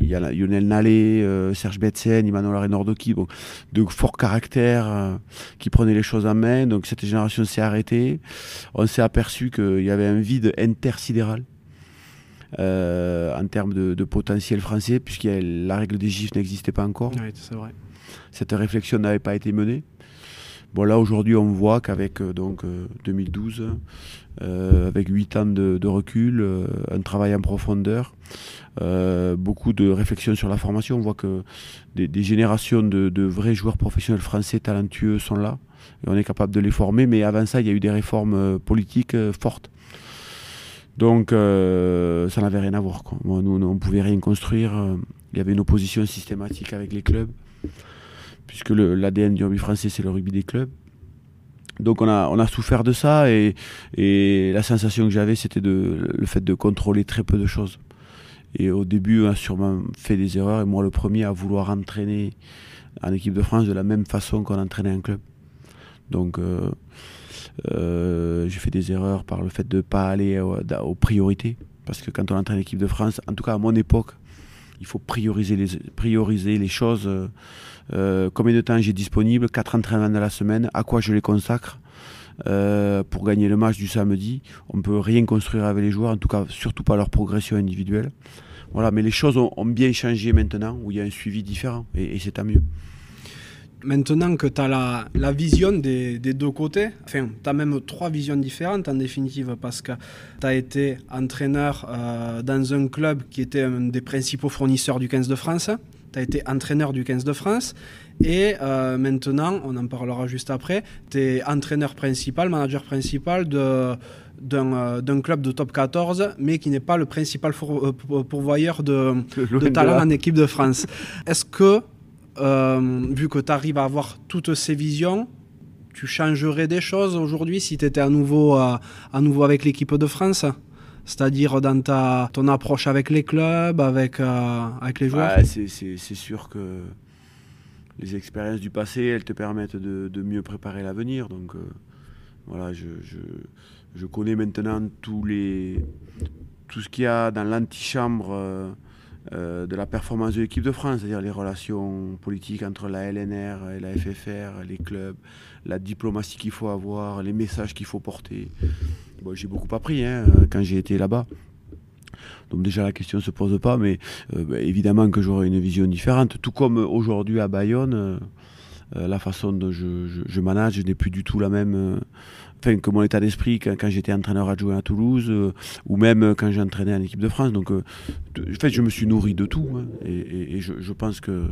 il y a Lionel Nallet, euh, Serge Betsen, Emmanuel Renordoki, bon, de forts caractères euh, qui prenaient les choses en main. Donc cette génération s'est arrêtée. On s'est aperçu qu'il y avait un vide intersidéral. Euh, en termes de, potentiel français, puisque la règle des gifs n'existait pas encore. Cette réflexion n'avait pas été menée. Bon, là, aujourd'hui, on voit qu'avec donc 2012, euh, avec 8 ans de, recul, euh, un travail en profondeur, euh, beaucoup de réflexion sur la formation. On voit que des, générations de, vrais joueurs professionnels français talentueux sont là et on est capable de les former. Mais avant ça, il y a eu des réformes politiques fortes. Donc ça n'avait rien à voir. nous, on ne pouvait rien construire. Il y avait une opposition systématique avec les clubs, puisque l'ADN du rugby français, c'est le rugby des clubs. Donc on a, souffert de ça et, la sensation que j'avais c'était de le fait de contrôler très peu de choses. Et au début on a sûrement fait des erreurs et moi le premier à vouloir entraîner en équipe de France de la même façon qu'on entraînait un club. Donc euh, euh, j'ai fait des erreurs par le fait de ne pas aller aux, priorités. Parce que quand on entraîne l'équipe de France, en tout cas à mon époque, il faut prioriser les, prioriser les choses. Euh, euh, combien de temps j'ai disponible, 4 entraînements à la semaine, à quoi je les consacre. Euh, pour gagner le match du samedi, on ne peut rien construire avec les joueurs, en tout cas surtout pas leur progression individuelle. Voilà, mais les choses ont, bien changé maintenant, où il y a un suivi différent, et, c'est à mieux maintenant que tu as la, vision des, deux côtés, enfin, tu as même trois visions différentes en définitive, parce que tu as été entraîneur euh, dans un club qui était un des principaux fournisseurs du 15 de France, tu as été entraîneur du 15 de France. Et euh, maintenant, on en parlera juste après, tu es entraîneur principal, manager principal de, d'un, euh, club de top 14, mais qui n'est pas le principal euh, pourvoyeur de, talent en équipe de France. Est-ce que, vu que tu arrives à avoir toutes ces visions, tu changerais des choses aujourd'hui si tu étais à nouveau, à nouveau avec l'équipe de France c'est-à-dire dans ta, ton approche avec les clubs, avec, euh, avec les joueurs C'est sûr que les expériences du passé, elles te permettent de, mieux préparer l'avenir. Donc euh, voilà, je, connais maintenant tous les, tout ce qu'il y a dans l'antichambre. Euh, de la performance de l'équipe de France, c'est-à-dire les relations politiques entre la LNR et la FFR, les clubs, la diplomatie qu'il faut avoir, les messages qu'il faut porter. j'ai beaucoup appris hein, quand j'ai été là-bas. Donc déjà la question ne se pose pas, mais euh, bah, évidemment que j'aurai une vision différente. Tout comme aujourd'hui à Bayonne, euh, euh, la façon dont je, je manage n'est plus du tout la même. enfin, que mon état d'esprit quand, j'étais entraîneur adjoint à Toulouse, ou même quand j'entraînais en équipe de France. Donc, en fait, je me suis nourri de tout, hein, et, je, pense que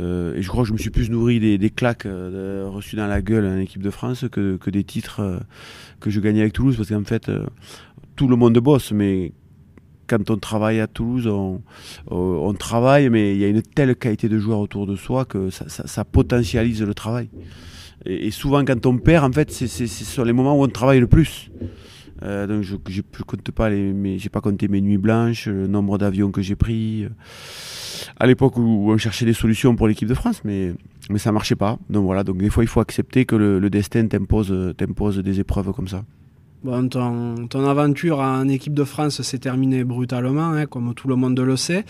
euh, et je crois que je me suis plus nourri des, claques euh, reçues dans la gueule en équipe de France que, des titres euh, que je gagnais avec Toulouse. Parce qu'en fait, tout le monde bosse, mais quand on travaille à Toulouse, on, travaille, mais il y a une telle qualité de joueurs autour de soi que ça, potentialise le travail. et, souvent, quand on perd, en fait, c'est sur les moments où on travaille le plus. Euh, donc je, je, compte pas mais j'ai pas compté mes nuits blanches, le nombre d'avions que j'ai pris. Euh, à l'époque où, on cherchait des solutions pour l'équipe de France, mais mais ça marchait pas. Donc voilà, donc des fois il faut accepter que le, destin t'impose t'impose des épreuves comme ça. Bon, ton, ton, aventure en équipe de France s'est terminée brutalement, hein, comme tout le monde le sait.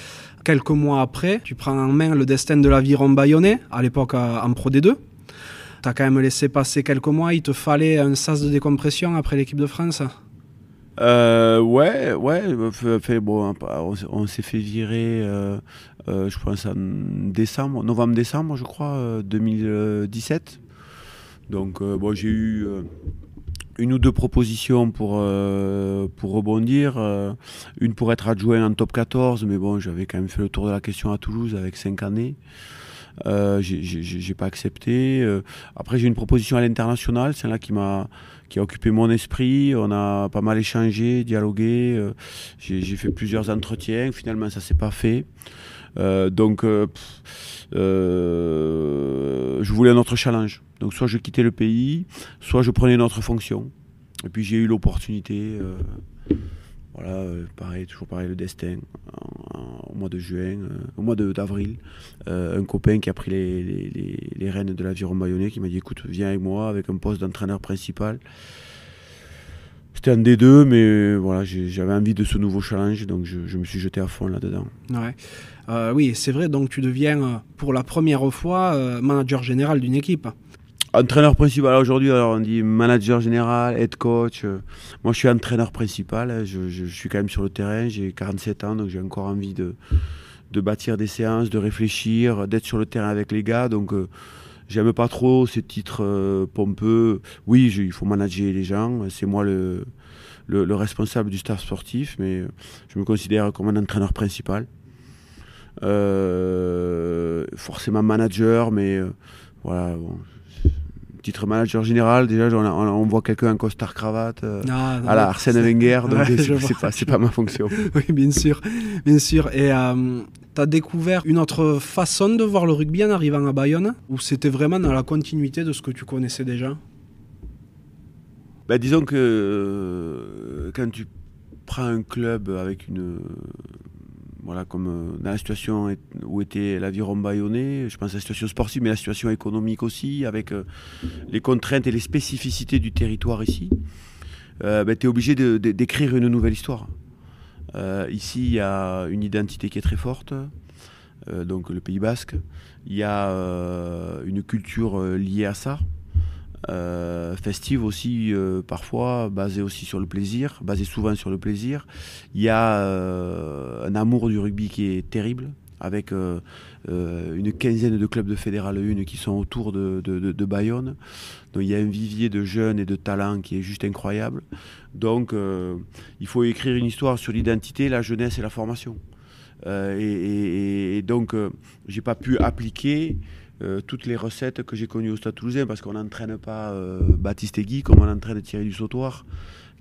Quelques mois après, tu prends en main le destin de l'aviron bayonnais, à l'époque euh, en Pro D2. T'as quand même laissé passer quelques mois. Il te fallait un sas de décompression après l'équipe de France euh, ouais, ouais. bon, on, s'est fait virer, euh, euh, je pense, en décembre, novembre-décembre, je crois, 2017. Donc, bon, j'ai eu une ou deux propositions pour, pour rebondir. une pour être adjoint en top 14, mais bon, j'avais quand même fait le tour de la question à Toulouse avec cinq années. Euh, j'ai pas accepté. Euh. après, j'ai une proposition à l'international, celle-là qui m'a qui a occupé mon esprit. On a pas mal échangé, dialogué. Euh. j'ai fait plusieurs entretiens. Finalement, ça s'est pas fait. donc, je voulais un autre challenge. Donc, soit je quittais le pays, soit je prenais une autre fonction. Et puis, j'ai eu l'opportunité. Voilà, euh, pareil, toujours pareil, le destin. au mois de juin, euh, au mois d'avril, euh, un copain qui a pris les, rênes de l'aviron bayonnais qui m'a dit écoute, viens avec moi avec un poste d'entraîneur principal. C'était un des deux, mais voilà, j'avais envie de ce nouveau challenge, donc je, me suis jeté à fond là-dedans. oui, c'est vrai, donc tu deviens pour la première fois manager général d'une équipe. Entraîneur principal aujourd'hui, alors on dit manager général, head coach. Euh, moi, je suis entraîneur principal. Hein, je, suis quand même sur le terrain. J'ai 47 ans, donc j'ai encore envie de, de bâtir des séances, de réfléchir, d'être sur le terrain avec les gars. Donc, euh, j'aime pas trop ces titres euh, pompeux. Oui, il faut manager les gens. C'est moi le, le, responsable du staff sportif, mais je me considère comme un entraîneur principal. forcément manager, mais voilà, bon, titre manager général, déjà, on, voit quelqu'un en costard cravate euh, ah, à la Arsène Wenger, donc c'est pas, pas, ma fonction. oui, bien sûr, bien sûr. Et euh, t'as tu as découvert une autre façon de voir le rugby en arrivant à Bayonne, ou c'était vraiment dans la continuité de ce que tu connaissais déjà ben, Disons que euh, quand tu prends un club avec une voilà, comme euh, dans la situation où était la vie je pense à la situation sportive, mais la situation économique aussi, avec euh, les contraintes et les spécificités du territoire ici, euh, ben, tu es obligé d'écrire une nouvelle histoire. ici, il y a une identité qui est très forte, donc le Pays basque. Il y a une culture liée à ça, euh, festive aussi euh, parfois, basée aussi sur le plaisir, basée souvent sur le plaisir. Il y a euh, un amour du rugby qui est terrible, avec une quinzaine de clubs de Fédéral 1 qui sont autour de, Bayonne. Donc il y a un vivier de jeunes et de talents qui est juste incroyable. Donc il faut écrire une histoire sur l'identité, la jeunesse et la formation. Et, et, donc j'ai pas pu appliquer euh, toutes les recettes que j'ai connues au Stade Toulousain, parce qu'on n'entraîne pas euh, Baptiste Baptiste Guy comme on entraîne Thierry du Sautoir,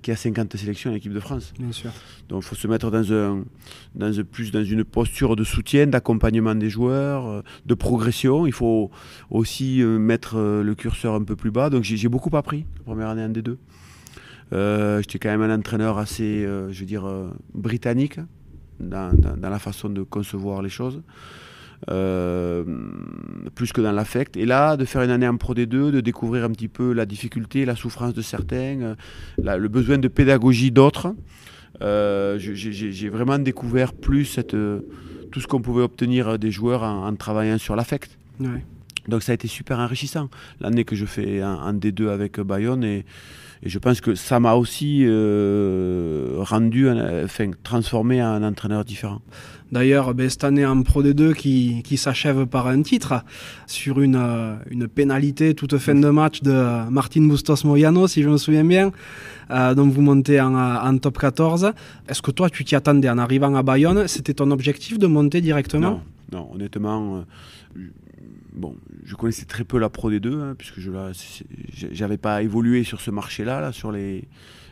qui a 50 sélections en équipe de France. Donc il faut se mettre dans plus dans une posture de soutien, d'accompagnement des joueurs, euh, de progression. Il faut aussi mettre le curseur un peu plus bas. Donc j'ai beaucoup appris la première année en D2. J'étais quand même un entraîneur assez, je veux dire, britannique dans, la façon de concevoir les choses. Euh, plus que dans l'affect. Et là, de faire une année en Pro D2, de découvrir un petit peu la difficulté, la souffrance de certains, euh, le besoin de pédagogie d'autres. Euh, j'ai vraiment découvert plus tout ce qu'on pouvait obtenir des joueurs en, travaillant sur l'affect. Donc ça a été super enrichissant l'année que je fais en, D2 avec Bayonne et, je pense que ça m'a aussi rendu, transformé en entraîneur différent. D'ailleurs, ben, cette année en Pro D2 qui, s'achève par un titre sur euh, une, pénalité toute fin de match de Martin Bustos Moyano, si je me souviens bien. Euh, donc vous montez en, euh, top 14. Est-ce que toi, tu t'y attendais en arrivant à Bayonne C'était ton objectif de monter directement non, honnêtement. je euh, bon, je connaissais très peu la Pro D2, hein, puisque je n'avais pas évolué sur ce marché-là, sur, les,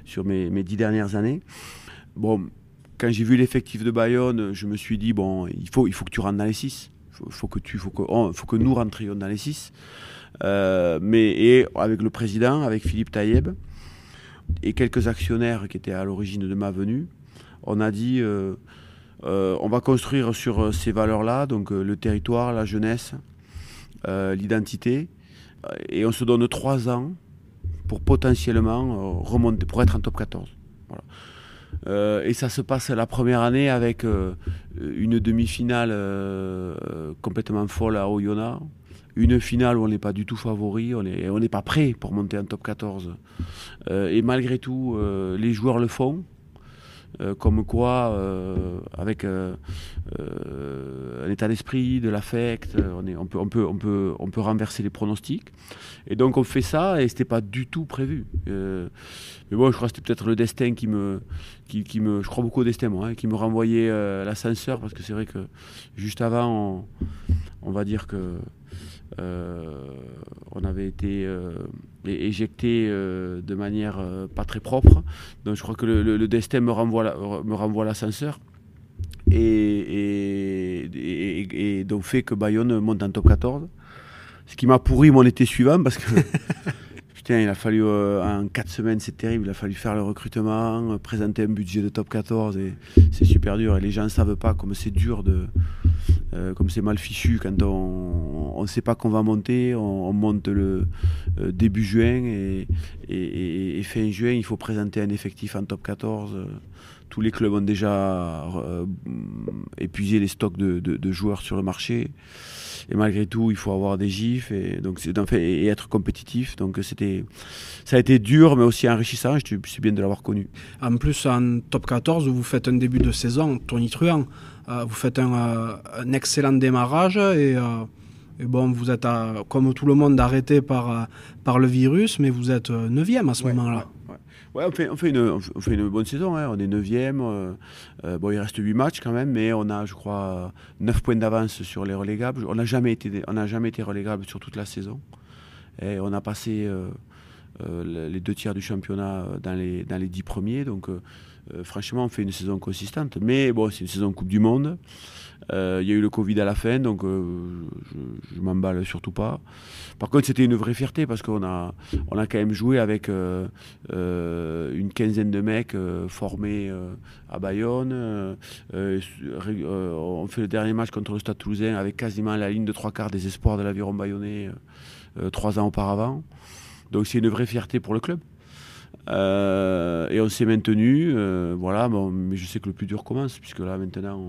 sur mes, mes, dix dernières années. Bon, quand j'ai vu l'effectif de Bayonne, je me suis dit bon, il faut, il faut que tu rentres dans les 6. Il faut, que tu, faut que, faut que nous rentrions dans les 6. Euh, mais et avec le président, avec Philippe Taïeb et quelques actionnaires qui étaient à l'origine de ma venue, on a dit euh, euh, on va construire sur ces valeurs-là, donc le territoire, la jeunesse, l'identité, et on se donne trois ans pour potentiellement remonter, pour être en top 14. Voilà. Euh, et ça se passe la première année avec euh, une demi-finale euh, complètement folle à Oyona. une finale où on n'est pas du tout favori, on n'est pas prêt pour monter en top 14. et malgré tout, les joueurs le font. Euh, comme quoi, euh, avec euh, un état d'esprit, de l'affect, on, on, peut, on, peut, on, peut, on peut renverser les pronostics. Et donc on fait ça et c'était pas du tout prévu. mais bon, je crois que c'était peut-être le destin qui me, qui, me... Je crois beaucoup au destin, moi, hein, qui me renvoyait l'ascenseur, parce que c'est vrai que juste avant, on va dire que euh, on avait été euh, éjecté euh, de manière pas très propre. Donc je crois que le, destin me renvoie l'ascenseur. et, et, donc fait que Bayonne monte en top 14. Ce qui m'a pourri mon été suivant parce que putain, il a fallu en 4 semaines, c'est terrible, il a fallu faire le recrutement, présenter un budget de top 14 et c'est super dur. Et les gens ne savent pas comme c'est dur de, euh, comme c'est mal fichu, quand on ne sait pas qu'on va monter, on, monte le euh, début juin et, fin juin, il faut présenter un effectif en top 14. Tous les clubs ont déjà euh, épuisé les stocks de, joueurs sur le marché. Et malgré tout, il faut avoir des gifs et, donc, être compétitif. Donc ça a été dur, mais aussi enrichissant. Je suis bien de l'avoir connu. En plus, en top 14, vous faites un début de saison, Tony euh, vous faites euh, un, excellent démarrage et, euh, bon, vous êtes comme tout le monde arrêté par, par le virus, mais vous êtes 9e à ce moment-là. Ouais, On, fait, on, fait une, on, fait, une, bonne saison, hein. on est 9e. bon, il reste 8 matchs quand même, mais on a, je crois, 9 points d'avance sur les relégables. On n'a jamais été, on jamais été relégable sur toute la saison. Et on a passé les deux tiers du championnat dans les, dans les 10 premiers. Donc euh, franchement, on fait une saison consistante. Mais bon, c'est une saison Coupe du Monde. Euh, il y a eu le Covid à la fin, donc euh, je, ne m'emballe surtout pas. Par contre, c'était une vraie fierté parce qu'on a, on a quand même joué avec une quinzaine de mecs formés à Bayonne. on fait le dernier match contre le Stade Toulousain avec quasiment la ligne de trois quarts des espoirs de l'aviron bayonnais trois ans auparavant. Donc c'est une vraie fierté pour le club. Euh, et on s'est maintenu. Euh, voilà, mais je sais que le plus dur commence, puisque là, maintenant,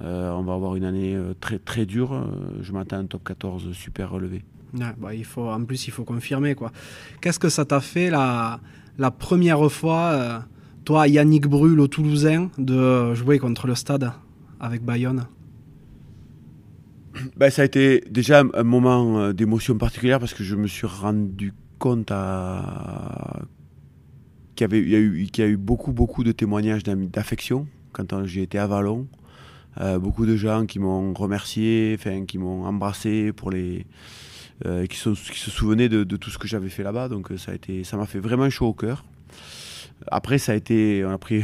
on, euh, va avoir une année très, très dure. Je m'attends à un top 14 super relevé. Bah, il faut, en plus, il faut confirmer. quoi. Qu'est-ce que ça t'a fait la, la première fois, toi, Yannick Brul, au Toulousain, de jouer contre le stade avec Bayonne ben, ça a été déjà un moment d'émotion particulière parce que je me suis rendu compte à qui, avait, il y a eu, eu beaucoup, beaucoup de témoignages d'affection quand j'ai été à Vallon. Euh, beaucoup de gens qui m'ont remercié, enfin, qui m'ont embrassé pour les. Euh, qui, se souvenaient de, tout ce que j'avais fait là-bas. Donc euh, ça a été, ça m'a fait vraiment chaud au cœur. Après, ça a été, on a pris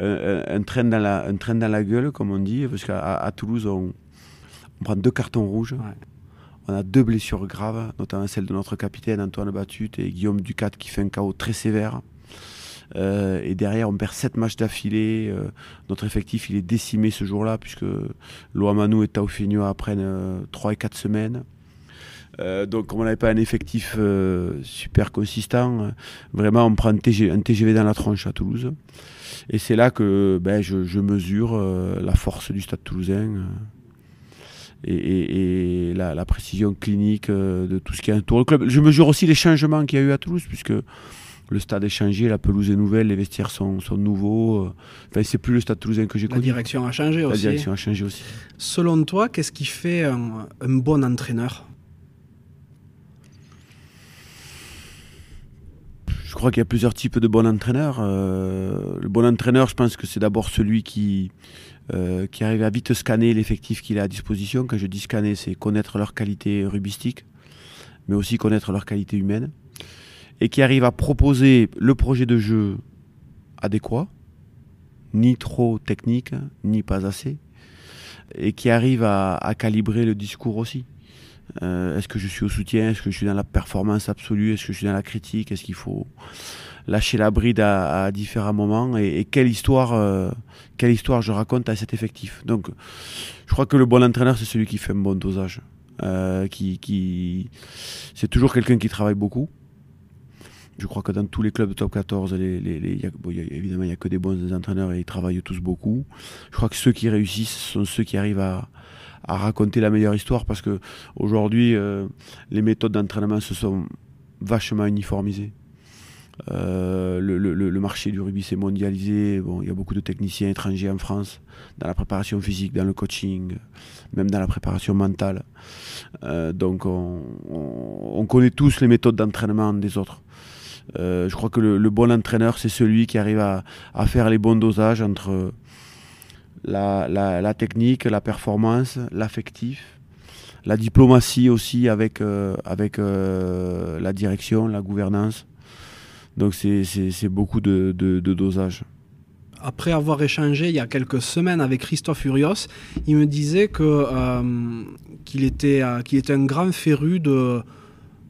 un, train dans la, un train dans la gueule, comme on dit, parce qu'à Toulouse, on, prend deux cartons rouges. On a deux blessures graves, notamment celle de notre capitaine Antoine Batut et Guillaume Ducat qui fait un chaos très sévère. Euh, et derrière, on perd sept matchs d'affilée. Euh, notre effectif, il est décimé ce jour-là, puisque Loamanou et Taufenua apprennent euh, trois 3 et quatre semaines. donc, comme on n'avait pas un effectif super consistant, vraiment, on prend un, TGV dans la tronche à Toulouse. Et c'est là que ben, je, mesure la force du stade toulousain et, la, précision clinique euh, de tout ce qui est autour le club. Je mesure aussi les changements qu'il y a eu à Toulouse, puisque le stade est changé, la pelouse est nouvelle, les vestiaires sont, sont nouveaux. Euh, enfin, n'est plus le stade toulousain que j'ai connu. La direction a changé aussi. Selon toi, qu'est-ce qui fait un, bon entraîneur Je crois qu'il y a plusieurs types de bons entraîneurs. Euh, le bon entraîneur, je pense que c'est d'abord celui qui euh, qui arrive à vite scanner l'effectif qu'il a à disposition. Quand je dis scanner, c'est connaître leur qualité rubistique, mais aussi connaître leur qualité humaine, et qui arrive à proposer le projet de jeu adéquat, ni trop technique, ni pas assez, et qui arrive à, à calibrer le discours aussi. Euh, est-ce que je suis au soutien Est-ce que je suis dans la performance absolue Est-ce que je suis dans la critique Est-ce qu'il faut lâcher la bride à, à différents moments et, quelle histoire euh, quelle histoire je raconte à cet effectif. Donc, je crois que le bon entraîneur, c'est celui qui fait un bon dosage. Euh, qui, qui... C'est toujours quelqu'un qui travaille beaucoup. Je crois que dans tous les clubs de top 14, évidemment, il n'y a que des bons entraîneurs et ils travaillent tous beaucoup. Je crois que ceux qui réussissent sont ceux qui arrivent à, raconter la meilleure histoire parce que aujourd'hui, euh, les méthodes d'entraînement se sont vachement uniformisées. Euh, le, marché du rugby s'est mondialisé. Bon, il y a beaucoup de techniciens étrangers en France, dans la préparation physique, dans le coaching, même dans la préparation mentale. Euh, donc, on, connaît tous les méthodes d'entraînement des autres. Euh, je crois que le, bon entraîneur, c'est celui qui arrive à, faire les bons dosages entre la, technique, la performance, l'affectif la diplomatie aussi avec, avec la direction, la gouvernance. Donc c'est beaucoup de, de, dosage après avoir échangé il y a quelques semaines avec Christophe Urios, il me disait que euh, qu'il était euh, était un grand féru de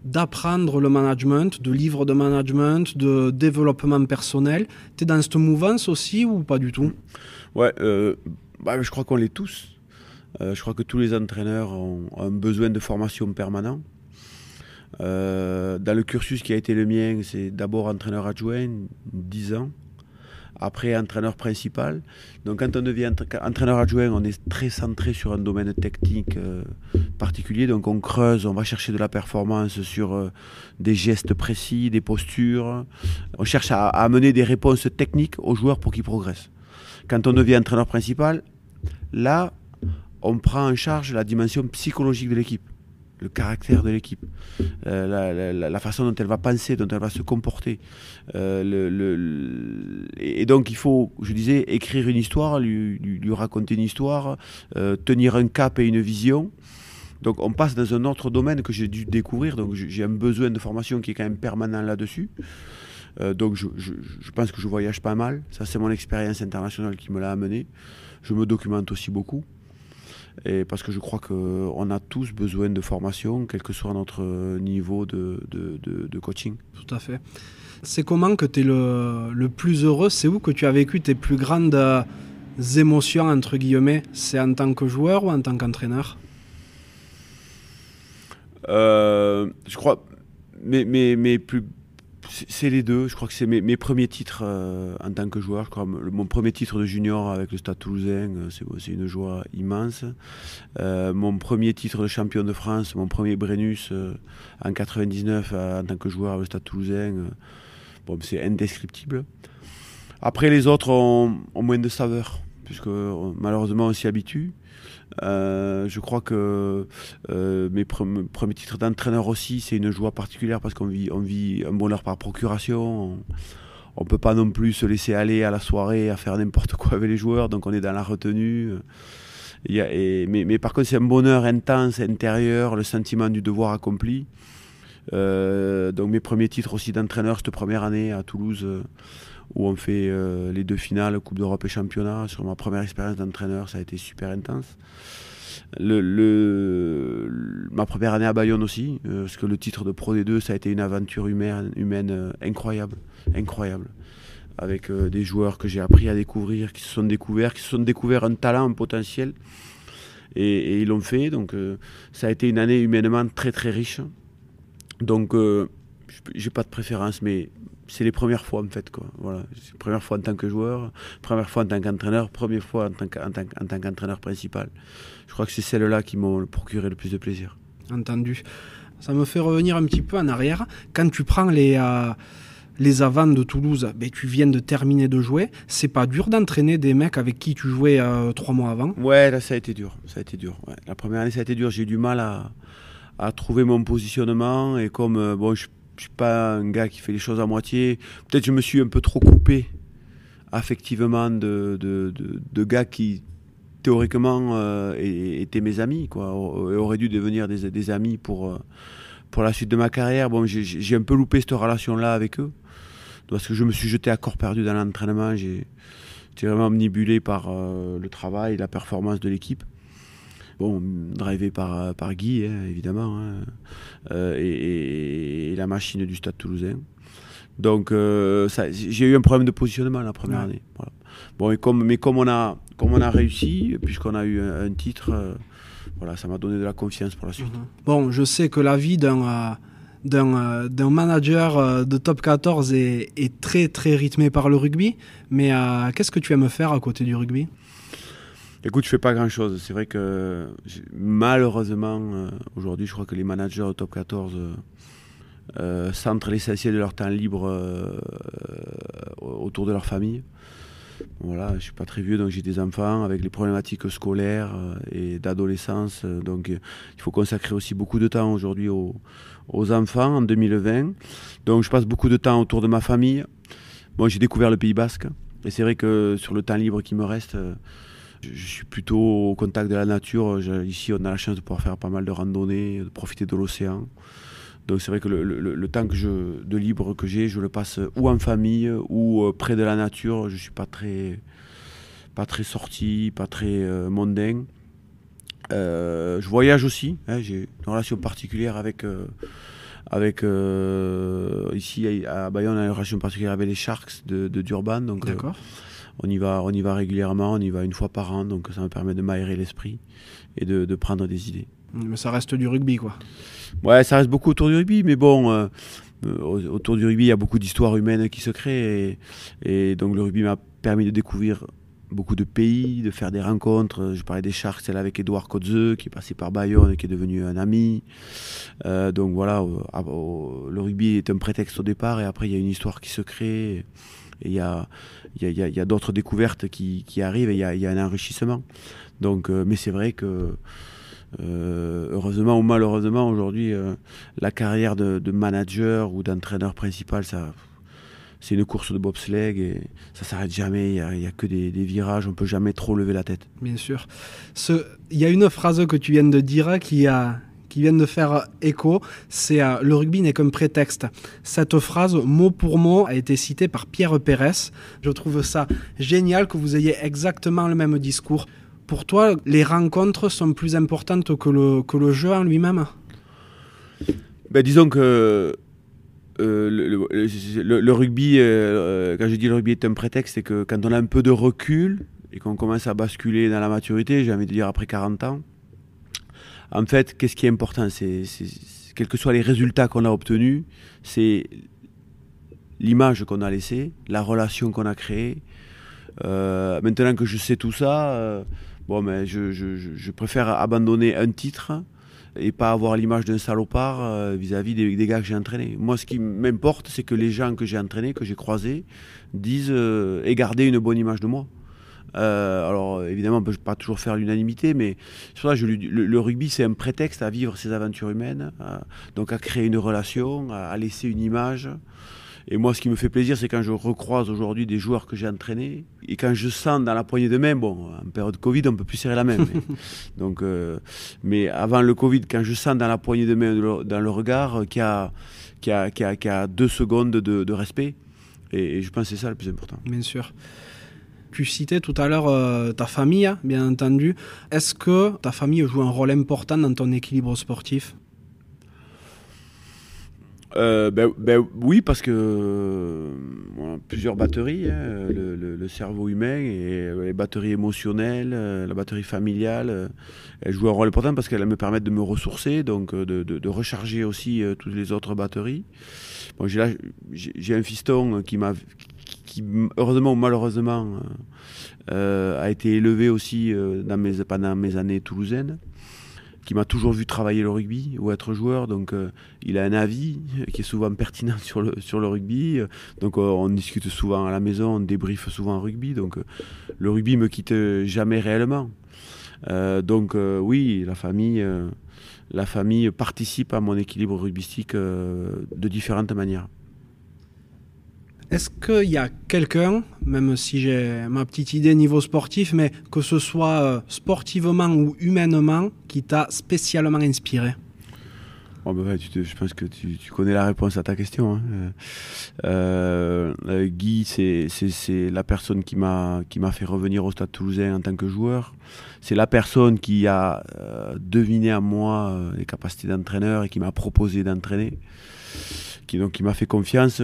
d'apprendre le management, de livres de management, de développement personnel. Tu es dans cette mouvance aussi ou pas du tout Ouais, euh, bah, je crois qu'on l'est tous. je crois que tous les entraîneurs ont, un besoin de formation permanente. Euh, dans le cursus qui a été le mien, c'est d'abord entraîneur adjoint, 10 ans, après entraîneur principal. Donc quand on devient entraîneur adjoint, on est très centré sur un domaine technique euh, particulier. Donc on creuse, on va chercher de la performance sur euh, des gestes précis, des postures. On cherche à amener des réponses techniques aux joueurs pour qu'ils progressent. Quand on devient entraîneur principal, là, on prend en charge la dimension psychologique de l'équipe le caractère de l'équipe, euh, la, façon dont elle va penser, dont elle va se comporter. Euh, et donc il faut, je disais, écrire une histoire, lui, raconter une histoire, euh, tenir un cap et une vision. Donc on passe dans un autre domaine que j'ai dû découvrir, donc j'ai un besoin de formation qui est quand même permanent là-dessus. donc je, je, pense que je voyage pas mal, ça c'est mon expérience internationale qui me l'a amené. Je me documente aussi beaucoup. Et parce que je crois qu'on a tous besoin de formation, quel que soit notre euh, niveau de, de, de, coaching. Tout à fait. C'est comment que tu es le, le, plus heureux C'est où que tu as vécu tes plus grandes euh, émotions, entre guillemets C'est en tant que joueur ou en tant qu'entraîneur euh, Je crois mes, mes, mes plus c'est les deux. Je crois que c'est mes, premiers titres euh, en tant que joueur. Comme mon premier titre de junior avec le Stade Toulousain, euh, c'est une joie immense. Euh, mon premier titre de champion de France, mon premier Brenus en 99 en tant que joueur avec le Stade Toulousain, c'est indescriptible. Après, les autres ont, moins de saveur, puisque malheureusement on s'y habitue. Euh, je crois que euh, mes premiers titres d'entraîneur aussi, c'est une joie particulière parce qu'on vit, un bonheur par procuration. On ne peut pas non plus se laisser aller à la soirée, à faire n'importe quoi avec les joueurs, donc on est dans la retenue. mais, par contre, c'est un bonheur intense, intérieur, le sentiment du devoir accompli. Euh, donc mes premiers titres aussi d'entraîneur cette première année à Toulouse où on fait euh, les deux finales, Coupe d'Europe et Championnat. Sur ma première expérience d'entraîneur, ça a été super intense. ma première année à Bayonne aussi, euh, parce que le titre de Pro D2, ça a été une aventure humaine, humaine euh, incroyable, incroyable. Avec des joueurs que j'ai appris à découvrir, qui se sont découverts, qui se sont découverts un talent, un potentiel. Et, ils l'ont fait. Donc, ça a été une année humainement très, très riche. Donc, j'ai pas de préférence, mais c'est les premières fois en fait quoi. Voilà, c'est première fois en tant que joueur, première fois en tant qu'entraîneur, première fois en tant, qu'entraîneur principal. Je crois que c'est celles-là qui m'ont procuré le plus de plaisir. Entendu. Ça me fait revenir un petit peu en arrière. Quand tu prends les euh, les avants de Toulouse, ben, tu viens de terminer de jouer. C'est pas dur d'entraîner des mecs avec qui tu jouais euh, trois mois avant Ouais, là ça a été dur. Ça a été dur. La première année ça a été dur. J'ai eu du mal à, trouver mon positionnement et comme euh, bon je suis pas un gars qui fait les choses à moitié. Peut-être je me suis un peu trop coupé affectivement de, de, gars qui théoriquement euh, étaient mes amis, quoi, et auraient dû devenir des, amis pour, euh, pour la suite de ma carrière. Bon, j'ai un peu loupé cette relation-là avec eux, parce que je me suis jeté à corps perdu dans l'entraînement. J'ai j'étais vraiment omnibulé par euh, le travail, la performance de l'équipe bon, drivé par, par Guy, hein, évidemment, hein. Euh, et, la machine du Stade toulousain. Donc, euh, j'ai eu un problème de positionnement la première année. Bon, et comme, mais comme on a, comme on a réussi, puisqu'on a eu un, titre, euh, voilà, ça m'a donné de la confiance pour la suite. Mhm. Bon, je sais que la vie d'un d'un manager de top 14 est, très très rythmée par le rugby, mais qu'est-ce que tu aimes faire à côté du rugby Écoute, je fais pas grand chose. C'est vrai que malheureusement, euh, aujourd'hui, je crois que les managers au top 14 euh, euh, centrent l'essentiel de leur temps libre euh, autour de leur famille. Voilà, je suis pas très vieux, donc j'ai des enfants avec les problématiques scolaires et d'adolescence. Donc il faut consacrer aussi beaucoup de temps aujourd'hui aux, enfants en 2020. Donc je passe beaucoup de temps autour de ma famille. Moi, bon, j'ai découvert le Pays Basque. Et c'est vrai que sur le temps libre qui me reste, je suis plutôt au contact de la nature. Ici, on a la chance de pouvoir faire pas mal de randonnées, de profiter de l'océan. Donc c'est vrai que le, temps que je, de libre que j'ai, je le passe ou en famille ou euh, près de la nature. Je ne suis pas très, pas très sorti, pas très euh, mondain. Euh, je voyage aussi. Hein. j'ai une relation particulière avec. avec ici à Bayonne, on a une relation particulière avec les Sharks de, de Durban. D'accord on y va, on y va régulièrement, on y va une fois par an, donc ça me permet de m'aérer l'esprit et de, prendre des idées. Mais ça reste du rugby, quoi. Ouais, ça reste beaucoup autour du rugby, mais bon, euh, euh, autour du rugby, il y a beaucoup d'histoires humaines qui se créent, et, donc le rugby m'a permis de découvrir beaucoup de pays, de faire des rencontres. Je parlais des charts celle avec Edouard Kotzeux, qui est passé par Bayonne qui est devenu un ami. Euh, donc voilà, le rugby est un prétexte au départ, et après, il y a une histoire qui se crée il y a, y a, y a d'autres découvertes qui, arrivent et il y a, un enrichissement. Donc, euh, mais c'est vrai que euh, heureusement ou malheureusement, aujourd'hui, euh, la carrière de, manager ou d'entraîneur principal, ça, c'est une course de bobsleigh et ça s'arrête jamais. Il n'y a, que des, des, virages, on peut jamais trop lever la tête. Bien sûr. Il y a une phrase que tu viens de dire hein, qui a qui viennent de faire écho, c'est euh, le rugby n'est qu'un prétexte. Cette phrase, mot pour mot, a été citée par Pierre Pérez. Je trouve ça génial que vous ayez exactement le même discours. Pour toi, les rencontres sont plus importantes que le, que le jeu en lui-même ben, Disons que euh, le, rugby, euh, quand je dis le rugby est un prétexte, c'est que quand on a un peu de recul et qu'on commence à basculer dans la maturité, j'ai envie de dire après 40 ans, en fait, qu'est-ce qui est important C'est quels que soient les résultats qu'on a obtenus, c'est l'image qu'on a laissée, la relation qu'on a créée. Euh, maintenant que je sais tout ça, euh, bon, mais je, préfère abandonner un titre et pas avoir l'image d'un salopard euh, vis-à-vis des, gars que j'ai entraînés. Moi, ce qui m'importe, c'est que les gens que j'ai entraînés, que j'ai croisés, disent et gardent une bonne image de moi. Euh, alors évidemment, on peut pas toujours faire l'unanimité, mais sur je, le, rugby, c'est un prétexte à vivre ses aventures humaines, donc à créer une relation, à, laisser une image. Et moi, ce qui me fait plaisir, c'est quand je recroise aujourd'hui des joueurs que j'ai entraînés et quand je sens dans la poignée de main, bon, en période Covid, on peut plus serrer la main. Mais, donc, euh, mais avant le Covid, quand je sens dans la poignée de main, dans le regard, qu'il y a, deux secondes de, de respect, et, je pense que c'est ça le plus important. Bien sûr. Tu citais tout à l'heure euh, ta famille, hein, bien entendu. Est-ce que ta famille joue un rôle important dans ton équilibre sportif euh, ben, ben, oui, parce que euh, plusieurs batteries, hein, le, cerveau humain et les batteries émotionnelles, la batterie familiale, elles jouent un rôle important parce qu'elles me permettent de me ressourcer, donc de, de recharger aussi toutes les autres batteries. Bon, j'ai un fiston qui m'a heureusement ou malheureusement, euh, euh, a été élevé aussi euh, dans mes, pendant mes années toulousaines, qui m'a toujours vu travailler le rugby ou être joueur. Donc, il a un avis qui est souvent pertinent sur le, rugby. Donc, on discute souvent à la maison, on débriefe souvent rugby. Donc, le rugby me quitte jamais réellement. donc, oui, la famille la famille participe à mon équilibre rugbystique de différentes manières. Est-ce qu'il y a quelqu'un, même si j'ai ma petite idée niveau sportif, mais que ce soit euh, sportivement ou humainement, qui t'a spécialement inspiré oh, bah Je pense que tu, connais la réponse à ta question. Hein. Euh, euh, Guy, c'est la personne qui m'a fait revenir au Stade toulousain en tant que joueur. C'est la personne qui a deviné à moi les capacités d'entraîneur et qui m'a proposé d'entraîner, donc, qui m'a fait confiance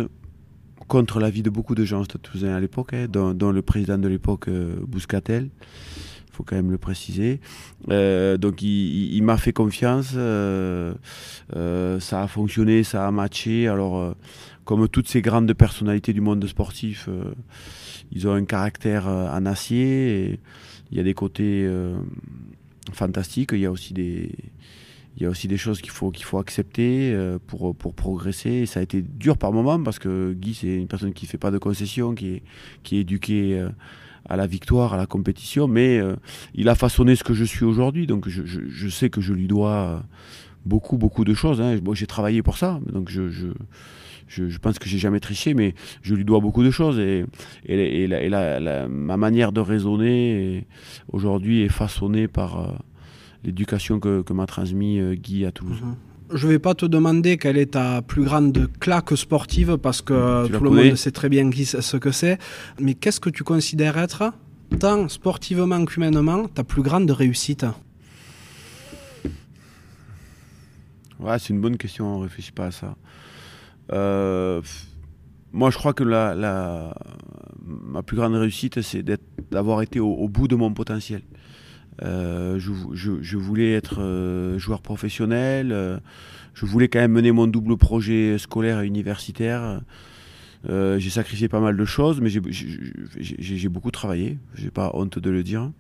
contre l'avis de beaucoup de gens tout à l'époque, hein, dans dont, le président de l'époque, euh, Bouscatel, il faut quand même le préciser. Euh, donc il, m'a fait confiance, euh, ça a fonctionné, ça a matché. Alors, comme toutes ces grandes personnalités du monde sportif, ils ont un caractère en acier, et il y a des côtés fantastiques, il y a aussi des il y a aussi des choses qu'il faut, qu'il faut accepter euh, pour, pour progresser. ça a été dur par moments parce que Guy, c'est une personne qui ne fait pas de concessions, qui est, qui est éduquée euh, à la victoire, à la compétition, mais euh, il a façonné ce que je suis aujourd'hui. Donc je, je, sais que je lui dois beaucoup, beaucoup de choses. Hein. j'ai travaillé pour ça, donc je, je, je, je pense que j'ai jamais triché, mais je lui dois beaucoup de choses. Et, et, et ma manière de raisonner aujourd'hui est façonnée par l'éducation que, m'a transmis euh, Guy à Toulouse. Je mhm. ne je vais pas te demander quelle est ta plus grande claque sportive parce que tout le monde sait très bien qui, ce que c'est. Mais qu'est-ce que tu considères être, tant sportivement qu'humainement, ta plus grande réussite Ouais, c'est une bonne question, on ne réfléchit pas à ça. Euh, moi, je crois que la, ma plus grande réussite, c'est d'avoir été au, bout de mon potentiel. Euh, je, voulais être euh, joueur professionnel. Euh, je voulais quand même mener mon double projet scolaire et universitaire. j'ai sacrifié pas mal de choses, mais j'ai beaucoup travaillé. J'ai pas honte de le dire.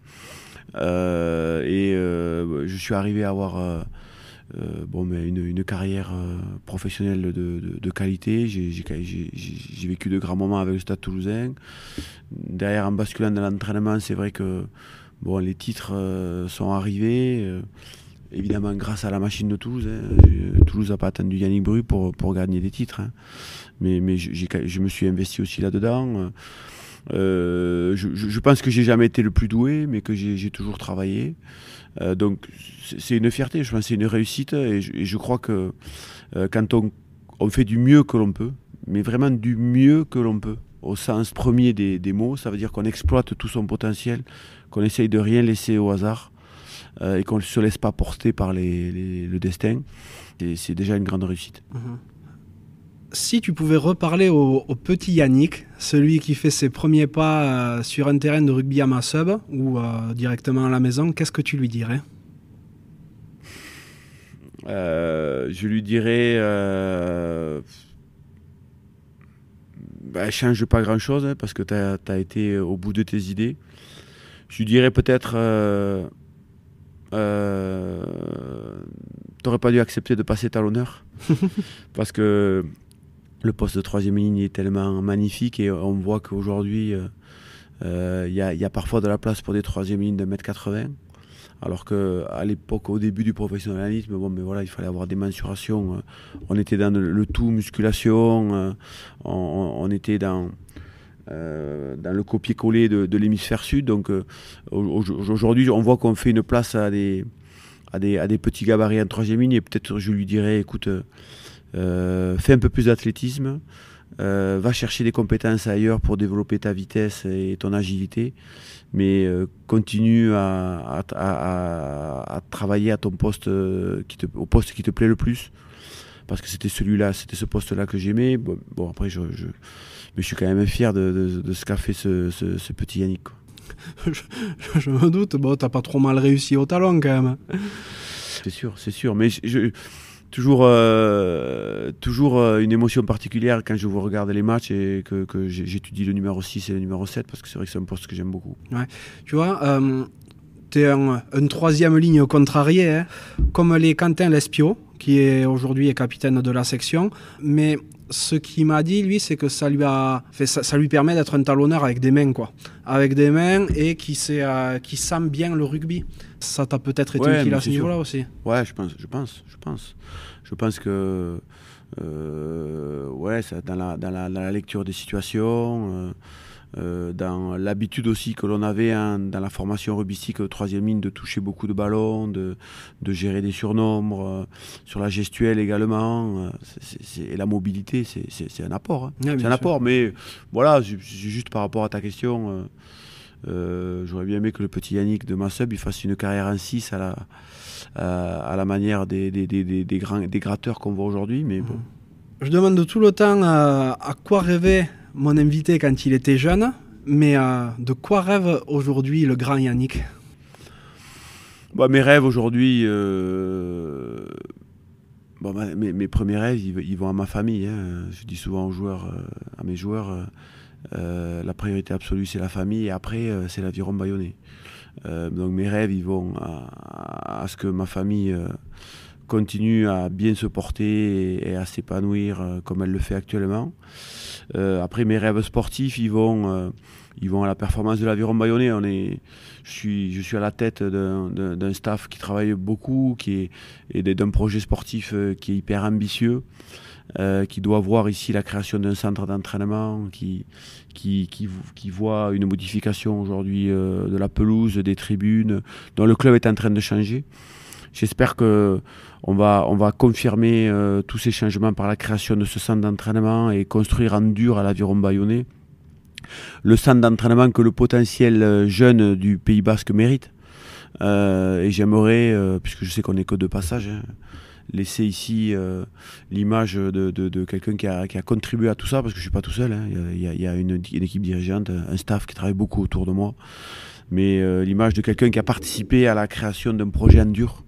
et je suis arrivé à avoir bon, mais une, carrière professionnelle de, de qualité. J'ai vécu de grands moments avec le Stade Toulousain. Derrière, en basculant dans l'entraînement, c'est vrai que Bon, les titres euh, sont arrivés, euh, évidemment grâce à la machine de Toulouse. Hein. Euh, Toulouse n'a pas attendu Yannick Bru pour, pour gagner des titres. Hein. Mais, je me suis investi aussi là-dedans. je, pense que j'ai jamais été le plus doué, mais que j'ai toujours travaillé. donc c'est une fierté, je pense c'est une réussite. Et je, crois que quand on, on fait du mieux que l'on peut, mais vraiment du mieux que l'on peut, au sens premier des, des, mots. Ça veut dire qu'on exploite tout son potentiel, qu'on essaye de rien laisser au hasard euh, et qu'on ne se laisse pas porter par le destin. c'est déjà une grande réussite. Mhm. Si tu pouvais reparler au, petit Yannick, celui qui fait ses premiers pas euh, sur un terrain de rugby à sub ou euh, directement à la maison, qu'est-ce que tu lui dirais Je lui dirais bah, change pas grand chose hein, parce que tu as, été au bout de tes idées. Je dirais peut-être. Euh, euh, t'aurais pas dû accepter de passer l'honneur, parce que le poste de troisième ligne est tellement magnifique et on voit qu'aujourd'hui, euh, il y, a, parfois de la place pour des troisième lignes de 1m80. Alors qu'à l'époque, au début du professionnalisme, bon, mais ben voilà, il fallait avoir des mensurations. On était dans le, tout, musculation, on, était dans, euh, dans le copier-coller de, l'hémisphère sud. Donc euh, aujourd'hui, on voit qu'on fait une place à des, à des, petits gabarits en troisième ligne. Et peut-être je lui dirais, écoute, euh, fais un peu plus d'athlétisme, va chercher des compétences ailleurs pour développer ta vitesse et ton agilité, mais continue à, travailler à ton poste qui te, au poste qui te plaît le plus. Parce que c'était celui-là, c'était ce poste-là que j'aimais. Bon, après, je mais je suis quand même fier de, de, ce qu'a fait ce, ce, petit Yannick. je, me doute, bon, t'as pas trop mal réussi au talent quand même. C'est sûr, c'est sûr, mais toujours, euh, toujours euh, une émotion particulière quand je vous regarde les matchs et que, que j'étudie le numéro 6 et le numéro 7 parce que c'est vrai que c'est un poste que j'aime beaucoup. Ouais. Tu vois, euh, tu es une troisième ligne contrarié, hein, comme les Quentin Lespio, qui est aujourd'hui capitaine de la section. Mais ce qu'il m'a dit, lui, c'est que ça lui, a fait, ça, lui permet d'être un talonneur avec des mains, quoi. Avec des mains et qui, sait, euh, qui sent bien le rugby. Ça t'a peut-être été utile à ce niveau-là aussi. Ouais, je pense, je pense, je pense. Je pense que. Euh, ouais, dans, la, lecture des situations. Euh, euh, dans l'habitude aussi que l'on avait hein, dans la formation rubistique euh, troisième mine de toucher beaucoup de ballons, de, gérer des surnombres, euh, sur la gestuelle également, et la mobilité, c'est un apport. c'est un apport, hein. mais voilà, juste par rapport à ta question, j'aurais bien aimé que le petit Yannick de Massub il fasse une carrière en 6 à la, manière des, des, des, des, gratteurs qu'on voit aujourd'hui, Je demande tout le temps à quoi rêver mon invité quand il était jeune, mais euh, de quoi rêve aujourd'hui le grand Yannick bah, Mes rêves aujourd'hui, euh, bah, mes, premiers rêves, ils, vont à ma famille. Hein. Je dis souvent aux joueurs, euh, à mes joueurs, la priorité absolue c'est la famille et après c'est l'aviron bayonnais. donc mes rêves, ils vont à, ce que ma famille continue à bien se porter et, à s'épanouir euh, comme elle le fait actuellement. Euh, après, mes rêves sportifs, ils vont, euh, ils vont à la performance de l'aviron bayonnais. je, suis, je suis à la tête d'un staff qui travaille beaucoup qui est, et d'un projet sportif qui est hyper ambitieux. qui doit voir ici la création d'un centre d'entraînement, qui, qui, qui, qui, voit une modification aujourd'hui de la pelouse, des tribunes, dont le club est en train de changer. J'espère que on va, on va confirmer euh, tous ces changements par la création de ce centre d'entraînement et construire en dur à l'aviron bayonnais le centre d'entraînement que le potentiel euh, jeune du Pays Basque mérite. Euh, et j'aimerais, puisque je sais qu'on n'est que de passage, hein, laisser ici l'image de, quelqu'un qui a, contribué à tout ça, parce que je ne suis pas tout seul, hein. il y a, une, équipe dirigeante, un staff qui travaille beaucoup autour de moi, mais l'image de quelqu'un qui a participé à la création d'un projet en dur,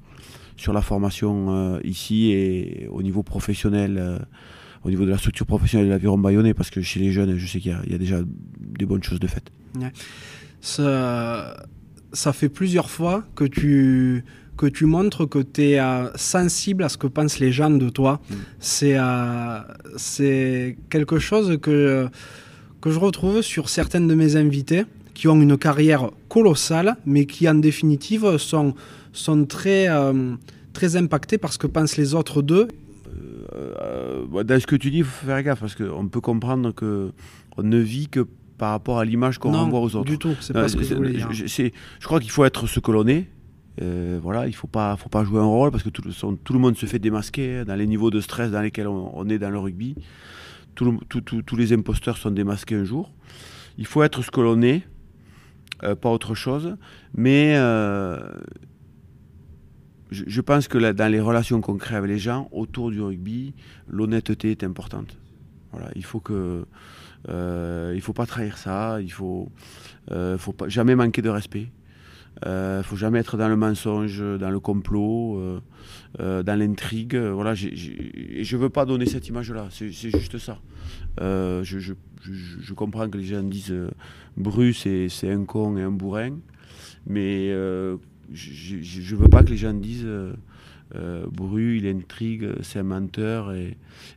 sur la formation euh, ici et au niveau professionnel euh, au niveau de la structure professionnelle de l'aviron bayonnais, parce que chez les jeunes, je sais qu'il y, a déjà des bonnes choses de fait. Ça, ça, fait plusieurs fois que tu, que tu montres que tu es euh, sensible à ce que pensent les gens de toi. Mm. C'est C'est quelque chose que, que je retrouve sur certaines de mes invités qui ont une carrière colossale, mais qui en définitive sont sont très, euh, très impactés par ce que pensent les autres d'eux. Euh, euh, dans ce que tu dis, il faut faire gaffe parce qu'on peut comprendre qu'on ne vit que par rapport à l'image qu'on renvoie aux autres. Du tout, c'est je crois qu'il faut être ce que l'on est. voilà, il faut pas, faut pas jouer un rôle parce que tout, tout, le monde se fait démasquer hein, dans les niveaux de stress dans lesquels on, est dans le rugby. Tous les imposteurs sont démasqués un jour. Il faut être ce que l'on est, pas autre chose. Mais je, pense que dans les relations qu'on crée avec les gens, autour du rugby, l'honnêteté est importante. Voilà, il faut que. Euh, il faut pas trahir ça, il faut, euh, faut pas, jamais manquer de respect. Il euh, ne faut jamais être dans le mensonge, dans le complot, dans l'intrigue. Voilà, ne veux pas donner cette image-là. C'est juste ça. Je, comprends que les gens disent Bruce, c'est un con et un bourrin, mais je ne veux pas que les gens disent euh, euh, Bru, il intrigue, c'est un menteur et,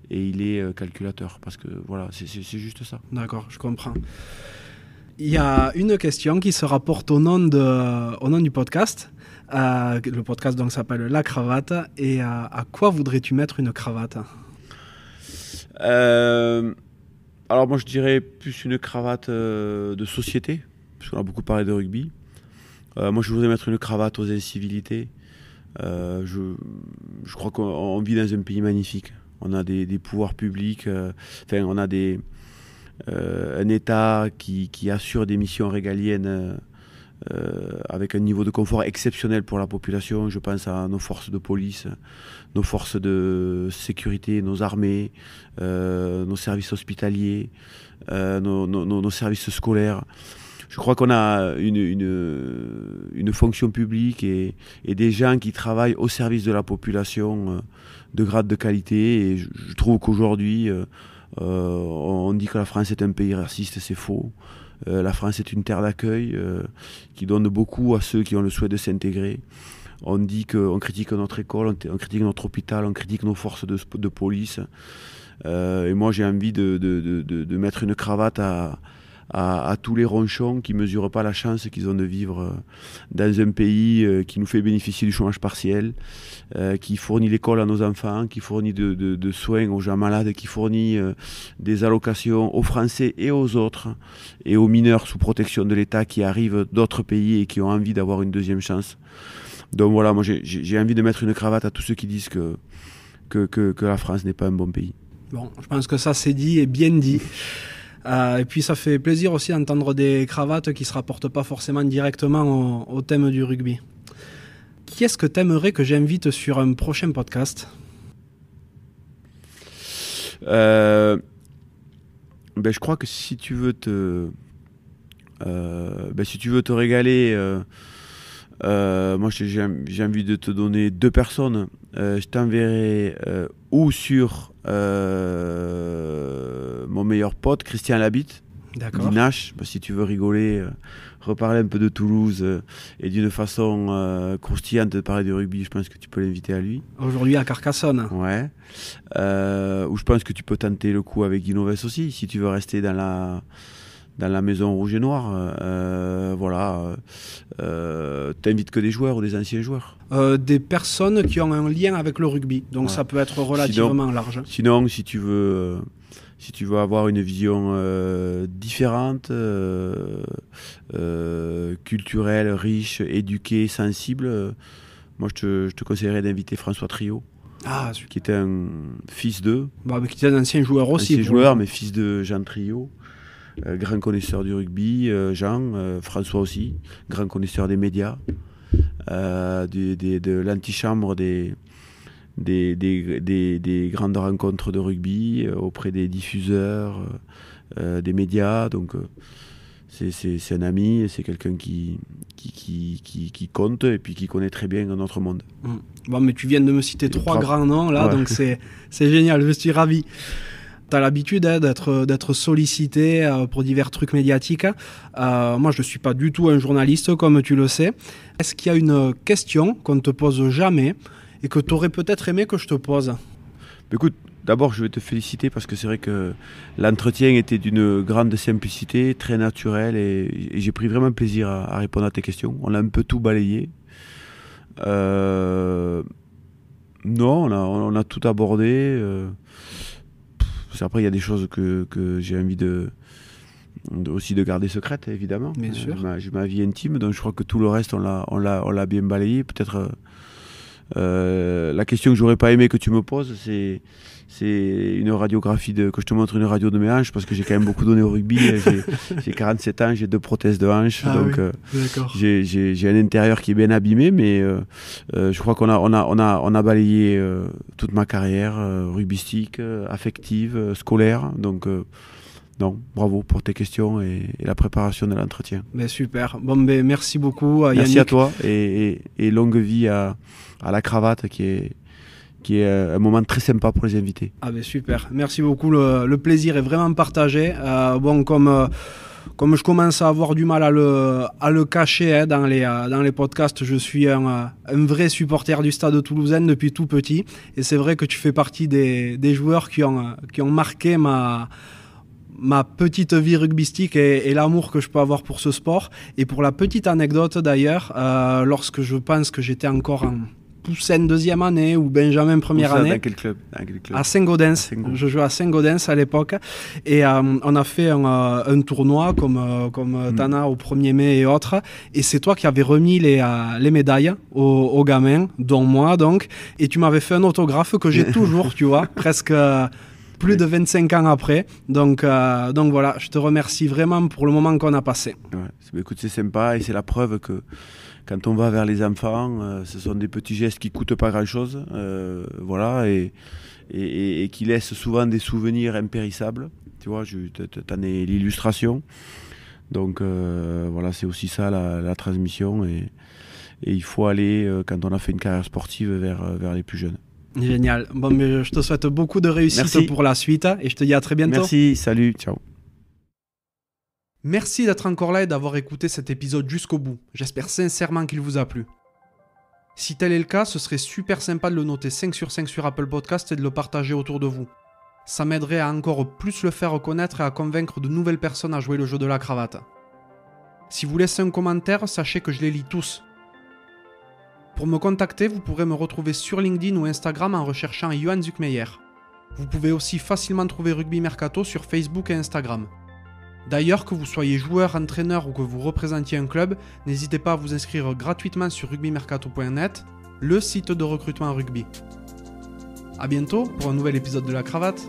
et il est euh, calculateur. Parce que voilà, c'est juste ça. D'accord, je comprends. Il y a une question qui se rapporte au nom, de, au nom du podcast. Euh, le podcast donc s'appelle La cravate. Et à, quoi voudrais-tu mettre une cravate Alors moi je dirais plus une cravate de société, parce qu'on a beaucoup parlé de rugby. Euh, moi, je voudrais mettre une cravate, aux incivilités, euh, Je, crois qu'on vit dans un pays magnifique. On a des, pouvoirs publics, euh, on a un État qui, assure des missions régaliennes. avec un niveau de confort exceptionnel pour la population. Je pense à nos forces de police, nos forces de sécurité, nos armées, nos services hospitaliers, nos, services scolaires je crois qu'on a une, une, fonction publique et, des gens qui travaillent au service de la population euh, de grade de qualité. Et je, trouve qu'aujourd'hui, euh, euh, on dit que la France est un pays raciste, c'est faux. la France est une terre d'accueil qui donne beaucoup à ceux qui ont le souhait de s'intégrer. On dit qu'on critique notre école, on, critique notre hôpital, on critique nos forces de, de police. et moi, j'ai envie de, de, de, mettre une cravate à, à, à, tous les ronchons qui mesurent pas la chance qu'ils ont de vivre euh, dans un pays euh, qui nous fait bénéficier du chômage partiel, euh, qui fournit l'école à nos enfants, qui fournit de, soins aux gens malades, qui fournit des allocations aux Français et aux autres, et aux mineurs sous protection de l'État qui arrivent d'autres pays et qui ont envie d'avoir une deuxième chance. Donc voilà, moi j'ai envie de mettre une cravate à tous ceux qui disent que, que, que, que la France n'est pas un bon pays. Bon, je pense que ça c'est dit et bien dit. Euh, et puis ça fait plaisir aussi d'entendre des cravates qui ne se rapportent pas forcément directement au, thème du rugby. Qui est-ce que t'aimerais que j'invite sur un prochain podcast euh, ben Je crois que si tu veux te, euh, ben, si tu veux te régaler... moi, j'ai envie de te donner deux personnes. je t'enverrai ou sur euh, mon meilleur pote, Christian Labitte, Dinache, bah, si tu veux rigoler, euh, reparler un peu de Toulouse euh, et d'une façon croustillante de parler du rugby, je pense que tu peux l'inviter à lui. Aujourd'hui à Carcassonne. Ouais. ou je pense que tu peux tenter le coup avec Guinoves aussi, si tu veux rester dans la dans la maison rouge et noire. Euh, euh, voilà, euh, t'invites que des joueurs ou des anciens joueurs euh, Des personnes qui ont un lien avec le rugby, donc ça peut être relativement large. Sinon, si tu veux, si tu veux avoir une vision différente, culturelle, riche, éduquée, sensible, moi je te, je te conseillerais d'inviter François Trio. Ah, qui était un fils de. Bah, qui était un ancien joueur aussi. Ancien joueur, mais fils de Jean Trio. Euh, grand connaisseur du rugby, euh, Jean, euh, François aussi, grand connaisseur des médias, de l'antichambre des, grandes rencontres de rugby auprès des diffuseurs, des médias. Donc c'est un ami, c'est quelqu'un qui compte et puis qui connaît très bien notre monde. Mmh. Bon, mais tu viens de me citer trois, grands noms là, donc c'est génial, je suis ravi. T'as l'habitude hein, d'être sollicité euh, pour divers trucs médiatiques. Hein. Euh, moi, je ne suis pas du tout un journaliste, comme tu le sais. Est-ce qu'il y a une question qu'on ne te pose jamais et que tu aurais peut-être aimé que je te pose bah, Écoute, d'abord, je vais te féliciter parce que c'est vrai que l'entretien était d'une grande simplicité, très naturelle, et, j'ai pris vraiment plaisir à, répondre à tes questions. On a un peu tout balayé. Euh, non, on a, tout abordé. Après, il y a des choses que, j'ai envie de, aussi de garder secrètes, évidemment. Bien euh, sûr. J'ai ma, vie intime, donc je crois que tout le reste, on l'a bien balayé. Peut-être euh, euh, la question que j'aurais pas aimé que tu me poses, c'est c'est une radiographie de, que je te montre une radio de mes hanches parce que j'ai quand même beaucoup donné au rugby. j'ai 47 ans, j'ai deux prothèses de hanches, ah donc euh, j'ai un intérieur qui est bien abîmé, mais euh, je crois qu'on a on a on a on a balayé toute ma carrière rugbystique, affective, scolaire, donc. Non, bravo pour tes questions et, la préparation de l'entretien. Ben, super. Bon, ben, merci beaucoup à Yannick. Merci à toi et longue vie à, à la cravate qui est qui est euh, un moment très sympa pour les invités. Ah ben super, merci beaucoup, le, plaisir est vraiment partagé. Euh, bon, comme, euh, comme je commence à avoir du mal à le, à le cacher hein, dans, les, dans les podcasts, je suis un, vrai supporter du stade toulousain depuis tout petit. Et c'est vrai que tu fais partie des, des joueurs qui ont, qui ont marqué ma ma petite vie rugbystique et, l'amour que je peux avoir pour ce sport. Et pour la petite anecdote d'ailleurs, lorsque je pense que j'étais encore en, Poussin deuxième année ou Benjamin première année. Dans club, dans quel club À Saint-Gaudens. je jouais à Saint-Gaudens à l'époque. Et euh, on a fait un, euh, tournoi comme, euh, comme hmm. Tana au 1er mai et autres. Et c'est toi qui avais remis les, les médailles aux, gamins, dont moi donc. Et tu m'avais fait un autographe que j'ai toujours, tu vois, presque. plus de 25 ans après. Donc, donc voilà, je te remercie vraiment pour le moment qu'on a passé. Écoute, c'est sympa et c'est la preuve que quand on va vers les enfants, euh, ce sont des petits gestes qui coûtent pas grand-chose, euh, voilà, et, qui laissent souvent des souvenirs impérissables. Tu vois, t'en es l'illustration. Donc euh, voilà, c'est aussi ça la, transmission, et, il faut aller quand on a fait une carrière sportive vers, les plus jeunes. Génial. Bon, mais je te souhaite beaucoup de réussite pour la suite hein, et je te dis à très bientôt. Merci, salut, ciao. Merci d'être encore là et d'avoir écouté cet épisode jusqu'au bout. J'espère sincèrement qu'il vous a plu. Si tel est le cas, ce serait super sympa de le noter 5 sur 5 sur Apple Podcast et de le partager autour de vous. Ça m'aiderait à encore plus le faire reconnaître et à convaincre de nouvelles personnes à jouer le jeu de la cravate. Si vous laissez un commentaire, sachez que je les lis tous. Pour me contacter, vous pourrez me retrouver sur LinkedIn ou Instagram en recherchant Johan Zuckmeyer. Vous pouvez aussi facilement trouver Rugby Mercato sur Facebook et Instagram. D'ailleurs, que vous soyez joueur, entraîneur ou que vous représentiez un club, n'hésitez pas à vous inscrire gratuitement sur rugbymercato.net, le site de recrutement rugby. A bientôt pour un nouvel épisode de la cravate.